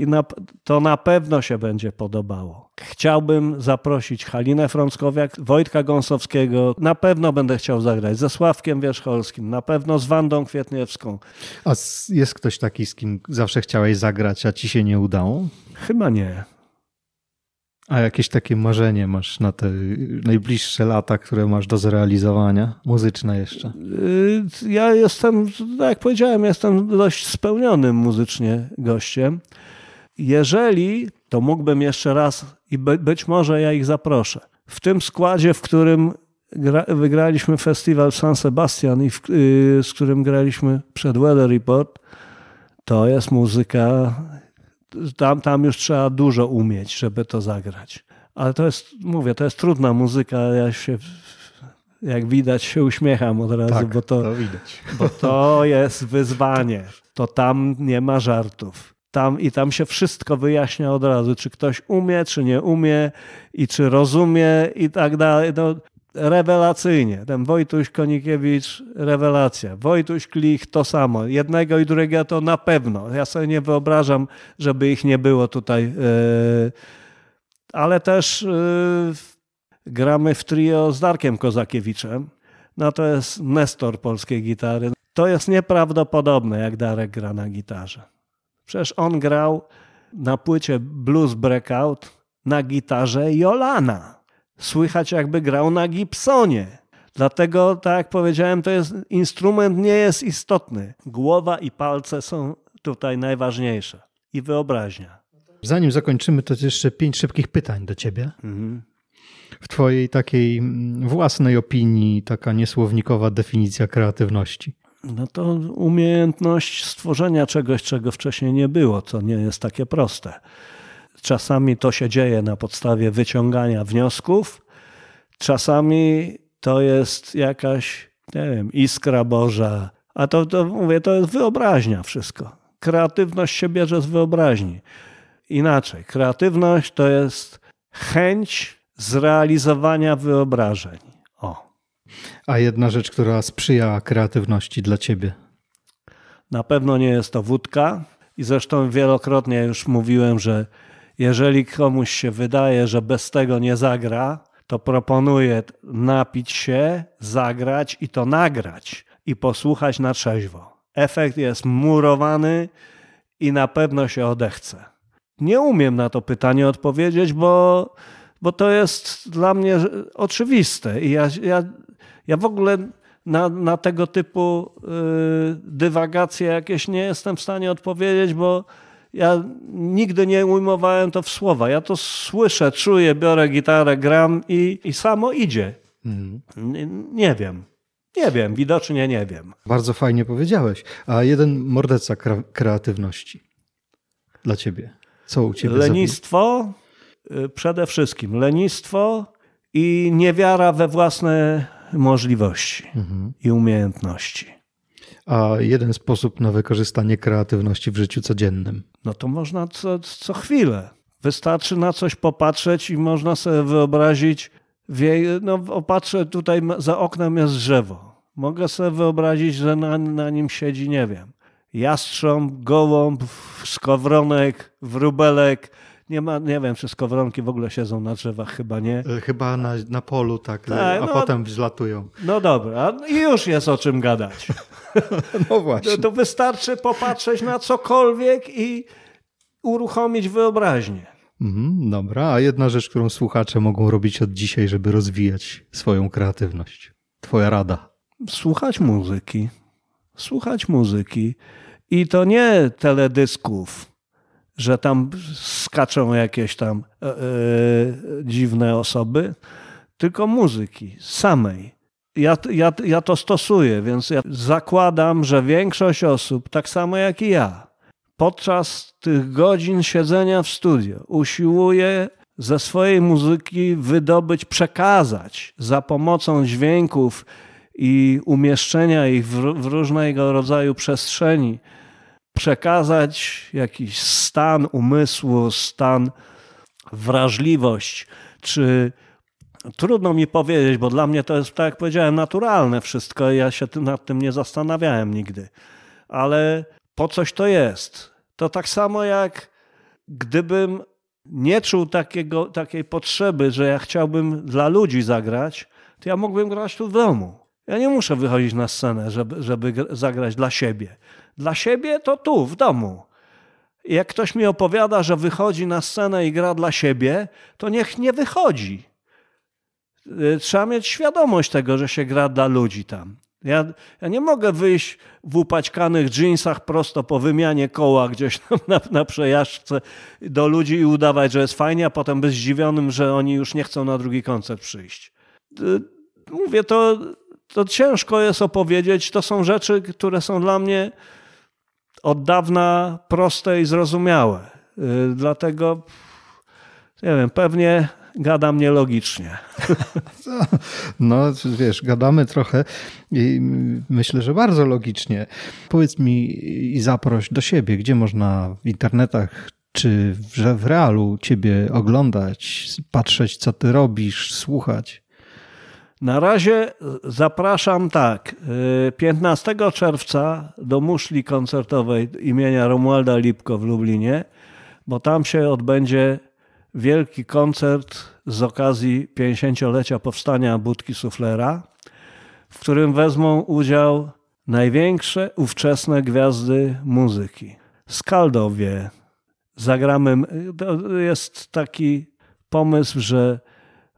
i na, to na pewno się będzie podobało. Chciałbym zaprosić Halinę Frąckowiak, Wojtka Gąsowskiego, na pewno będę chciał zagrać ze Sławkiem Wierzcholskim, na pewno z Wandą Kwietniewską. A jest ktoś taki, z kim zawsze chciałeś zagrać, a ci się nie udało? Chyba nie. A jakieś takie marzenie masz na te najbliższe lata, które masz do zrealizowania? Muzyczne jeszcze? Y, ja jestem, tak jak powiedziałem, jestem dość spełnionym muzycznie gościem. Jeżeli, to mógłbym jeszcze raz i być może ja ich zaproszę. W tym składzie, w którym gra, wygraliśmy festiwal w San Sebastian i w, y, z którym graliśmy przed Weather Report, to jest muzyka. Tam, tam już trzeba dużo umieć, żeby to zagrać. Ale to jest, mówię, to jest trudna muzyka. Ja się jak widać, się uśmiecham od razu, tak, bo, to, to bo to jest wyzwanie. To tam nie ma żartów tam i tam się wszystko wyjaśnia od razu, czy ktoś umie, czy nie umie i czy rozumie i tak dalej. No, rewelacyjnie. Ten Wojtuś Konikiewicz, rewelacja. Wojtuś Klich to samo. Jednego i drugiego to na pewno. Ja sobie nie wyobrażam, żeby ich nie było tutaj. Yy, ale też yy, gramy w trio z Darkiem Kozakiewiczem. No to jest nestor polskiej gitary. To jest nieprawdopodobne, jak Darek gra na gitarze. Przecież on grał na płycie Blues Breakout na gitarze Jolana. Słychać jakby grał na Gibsonie. Dlatego, tak jak powiedziałem, to jest instrument nie jest istotny. Głowa i palce są tutaj najważniejsze i wyobraźnia. Zanim zakończymy, to jeszcze pięć szybkich pytań do ciebie. Mhm. W twojej takiej mm, własnej opinii, taka niesłownikowa definicja kreatywności. No to umiejętność stworzenia czegoś, czego wcześniej nie było, co nie jest takie proste. Czasami to się dzieje na podstawie wyciągania wniosków, czasami to jest jakaś, nie wiem, iskra Boża. A to, to mówię, to jest wyobraźnia wszystko. Kreatywność się bierze z wyobraźni. Inaczej, kreatywność to jest chęć zrealizowania wyobrażeń. A jedna rzecz, która sprzyja kreatywności dla ciebie? Na pewno nie jest to wódka. I zresztą wielokrotnie już mówiłem, że jeżeli komuś się wydaje, że bez tego nie zagra, to proponuję napić się, zagrać i to nagrać i posłuchać na trzeźwo. Efekt jest murowany i na pewno się odechce. Nie umiem na to pytanie odpowiedzieć, bo, bo to jest dla mnie oczywiste i ja, ja ja w ogóle na, na tego typu y, dywagacje jakieś nie jestem w stanie odpowiedzieć, bo ja nigdy nie ujmowałem to w słowa. Ja to słyszę, czuję, biorę gitarę, gram i, i samo idzie. Mhm. Nie, nie wiem. Nie wiem, widocznie nie wiem. Bardzo fajnie powiedziałeś. A jeden morderca kre kreatywności dla ciebie. Co u ciebie? Lenistwo, y, przede wszystkim lenistwo i niewiara we własne możliwości mhm. i umiejętności. A jeden sposób na wykorzystanie kreatywności w życiu codziennym? No to można co, co chwilę. Wystarczy na coś popatrzeć i można sobie wyobrazić, wie, no opatrzę tutaj, za oknem jest drzewo. Mogę sobie wyobrazić, że na, na nim siedzi, nie wiem, jastrząb, gołąb, skowronek, wróbelek, nie, ma, nie wiem, czy skowronki w ogóle siedzą na drzewach, chyba nie. E, chyba na, na polu, tak, e, tak a no, potem wzlatują. No dobra, i już jest o czym gadać. no właśnie. To, to wystarczy popatrzeć na cokolwiek i uruchomić wyobraźnię. Mhm, dobra, a jedna rzecz, którą słuchacze mogą robić od dzisiaj, żeby rozwijać swoją kreatywność. Twoja rada. Słuchać muzyki. Słuchać muzyki. I to nie teledysków że tam skaczą jakieś tam e, e, dziwne osoby, tylko muzyki samej. Ja, ja, ja to stosuję, więc ja zakładam, że większość osób, tak samo jak i ja, podczas tych godzin siedzenia w studio usiłuje ze swojej muzyki wydobyć, przekazać za pomocą dźwięków i umieszczenia ich w, w różnego rodzaju przestrzeni przekazać jakiś stan umysłu, stan wrażliwość, czy trudno mi powiedzieć, bo dla mnie to jest, tak jak powiedziałem, naturalne wszystko. Ja się nad tym nie zastanawiałem nigdy. Ale po coś to jest. To tak samo jak gdybym nie czuł takiego, takiej potrzeby, że ja chciałbym dla ludzi zagrać, to ja mógłbym grać tu w domu. Ja nie muszę wychodzić na scenę, żeby, żeby zagrać dla siebie. Dla siebie to tu, w domu. Jak ktoś mi opowiada, że wychodzi na scenę i gra dla siebie, to niech nie wychodzi. Y, trzeba mieć świadomość tego, że się gra dla ludzi tam. Ja, ja nie mogę wyjść w upaćkanych dżinsach prosto po wymianie koła gdzieś tam na, na przejażdżce do ludzi i udawać, że jest fajnie, a potem być zdziwionym, że oni już nie chcą na drugi koncert przyjść. Y, mówię, to, to ciężko jest opowiedzieć. To są rzeczy, które są dla mnie od dawna proste i zrozumiałe. Y, dlatego, nie wiem, pewnie gadam nielogicznie. No, wiesz, gadamy trochę i myślę, że bardzo logicznie. Powiedz mi i zaproś do siebie, gdzie można w internetach czy w realu ciebie oglądać, patrzeć, co ty robisz, słuchać. Na razie zapraszam tak. 15 y, czerwca do muszli koncertowej imienia Romualda Lipko w Lublinie, bo tam się odbędzie wielki koncert z okazji 50-lecia powstania Budki Suflera, w którym wezmą udział największe ówczesne gwiazdy muzyki. Skaldowie. Zagramy. Jest taki pomysł, że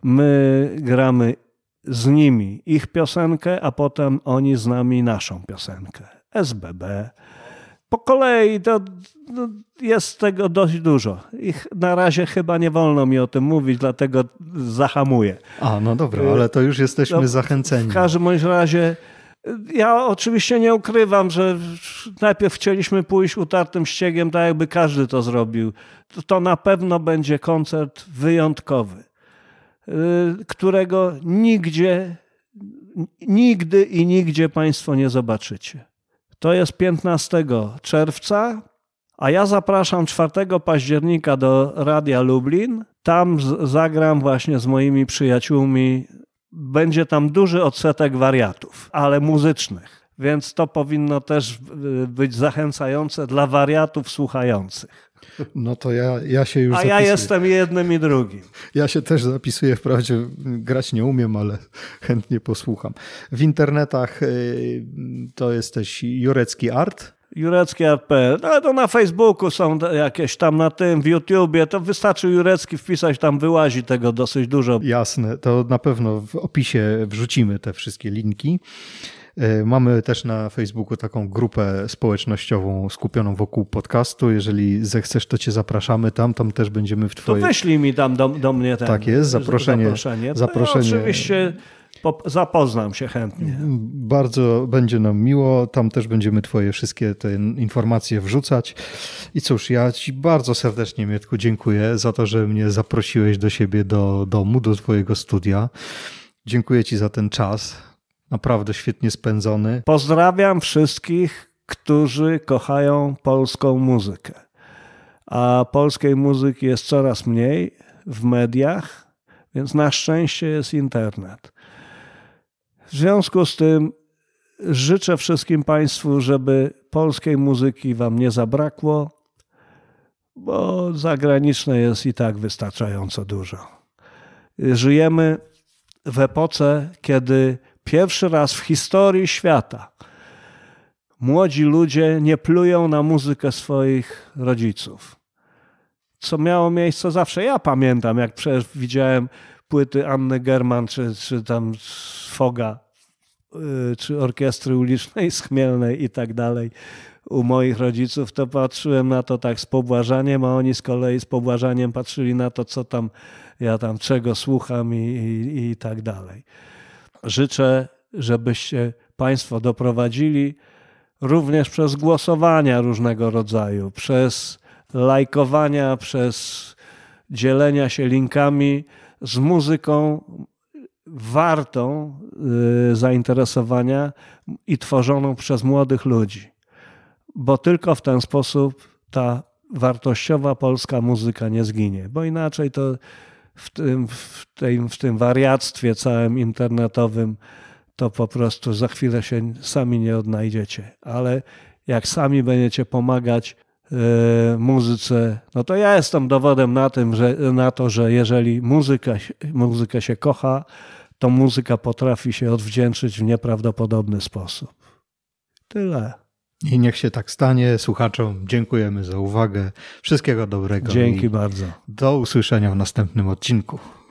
my gramy z nimi ich piosenkę, a potem oni z nami naszą piosenkę. SBB. Po kolei to, no, jest tego dość dużo. Ich na razie chyba nie wolno mi o tym mówić, dlatego zahamuję. A, no dobra, ale to już jesteśmy no, zachęceni. W każdym razie ja oczywiście nie ukrywam, że najpierw chcieliśmy pójść utartym ściegiem, tak jakby każdy to zrobił. To na pewno będzie koncert wyjątkowy Y, którego nigdzie, nigdy i nigdzie Państwo nie zobaczycie. To jest 15 czerwca, a ja zapraszam 4 października do Radia Lublin. Tam zagram właśnie z moimi przyjaciółmi. Będzie tam duży odsetek wariatów, ale muzycznych, więc to powinno też być zachęcające dla wariatów słuchających. No to ja, ja się już. A zapisuję. ja jestem jednym i drugim. Ja się też zapisuję, wprawdzie grać nie umiem, ale chętnie posłucham. W internetach y, to jesteś Jurecki Art. Jurecki.pl, no, ale to na Facebooku są jakieś tam na tym, w YouTubie, to wystarczy Jurecki wpisać, tam wyłazi tego dosyć dużo. Jasne, to na pewno w opisie wrzucimy te wszystkie linki. E, mamy też na Facebooku taką grupę społecznościową skupioną wokół podcastu. Jeżeli zechcesz, to cię zapraszamy tam, tam też będziemy w twojej... To wyślij mi tam do, do mnie ten... Tak jest, zaproszenie. Zaproszenie. zaproszenie. No oczywiście zapoznam się chętnie. Bardzo będzie nam miło. Tam też będziemy Twoje wszystkie te informacje wrzucać. I cóż, ja Ci bardzo serdecznie, Mietku, dziękuję za to, że mnie zaprosiłeś do siebie, do domu, do Twojego studia. Dziękuję Ci za ten czas naprawdę świetnie spędzony. Pozdrawiam wszystkich, którzy kochają polską muzykę. A polskiej muzyki jest coraz mniej w mediach, więc na szczęście jest internet. W związku z tym życzę wszystkim Państwu, żeby polskiej muzyki Wam nie zabrakło, bo zagraniczne jest i tak wystarczająco dużo. Żyjemy w epoce, kiedy Pierwszy raz w historii świata młodzi ludzie nie plują na muzykę swoich rodziców. Co miało miejsce zawsze. Ja pamiętam, jak widziałem płyty Anny German, czy, czy tam Foga, y, czy orkiestry ulicznej, schmielnej i tak dalej u moich rodziców, to patrzyłem na to tak z pobłażaniem, a oni z kolei z pobłażaniem patrzyli na to, co tam ja tam czego słucham i, i, i tak dalej życzę, żebyście Państwo doprowadzili również przez głosowania różnego rodzaju, przez lajkowania, przez dzielenia się linkami z muzyką wartą y, zainteresowania i tworzoną przez młodych ludzi. Bo tylko w ten sposób ta wartościowa polska muzyka nie zginie, bo inaczej to w tym, w tym, w tym wariactwie całym internetowym, to po prostu za chwilę się sami nie odnajdziecie. Ale jak sami będziecie pomagać yy, muzyce, no to ja jestem dowodem na, tym, że, na to, że jeżeli muzyka, muzykę się kocha, to muzyka potrafi się odwdzięczyć w nieprawdopodobny sposób. Tyle. I niech się tak stanie. Słuchaczom dziękujemy za uwagę. Wszystkiego dobrego. Dzięki bardzo. Do usłyszenia w następnym odcinku.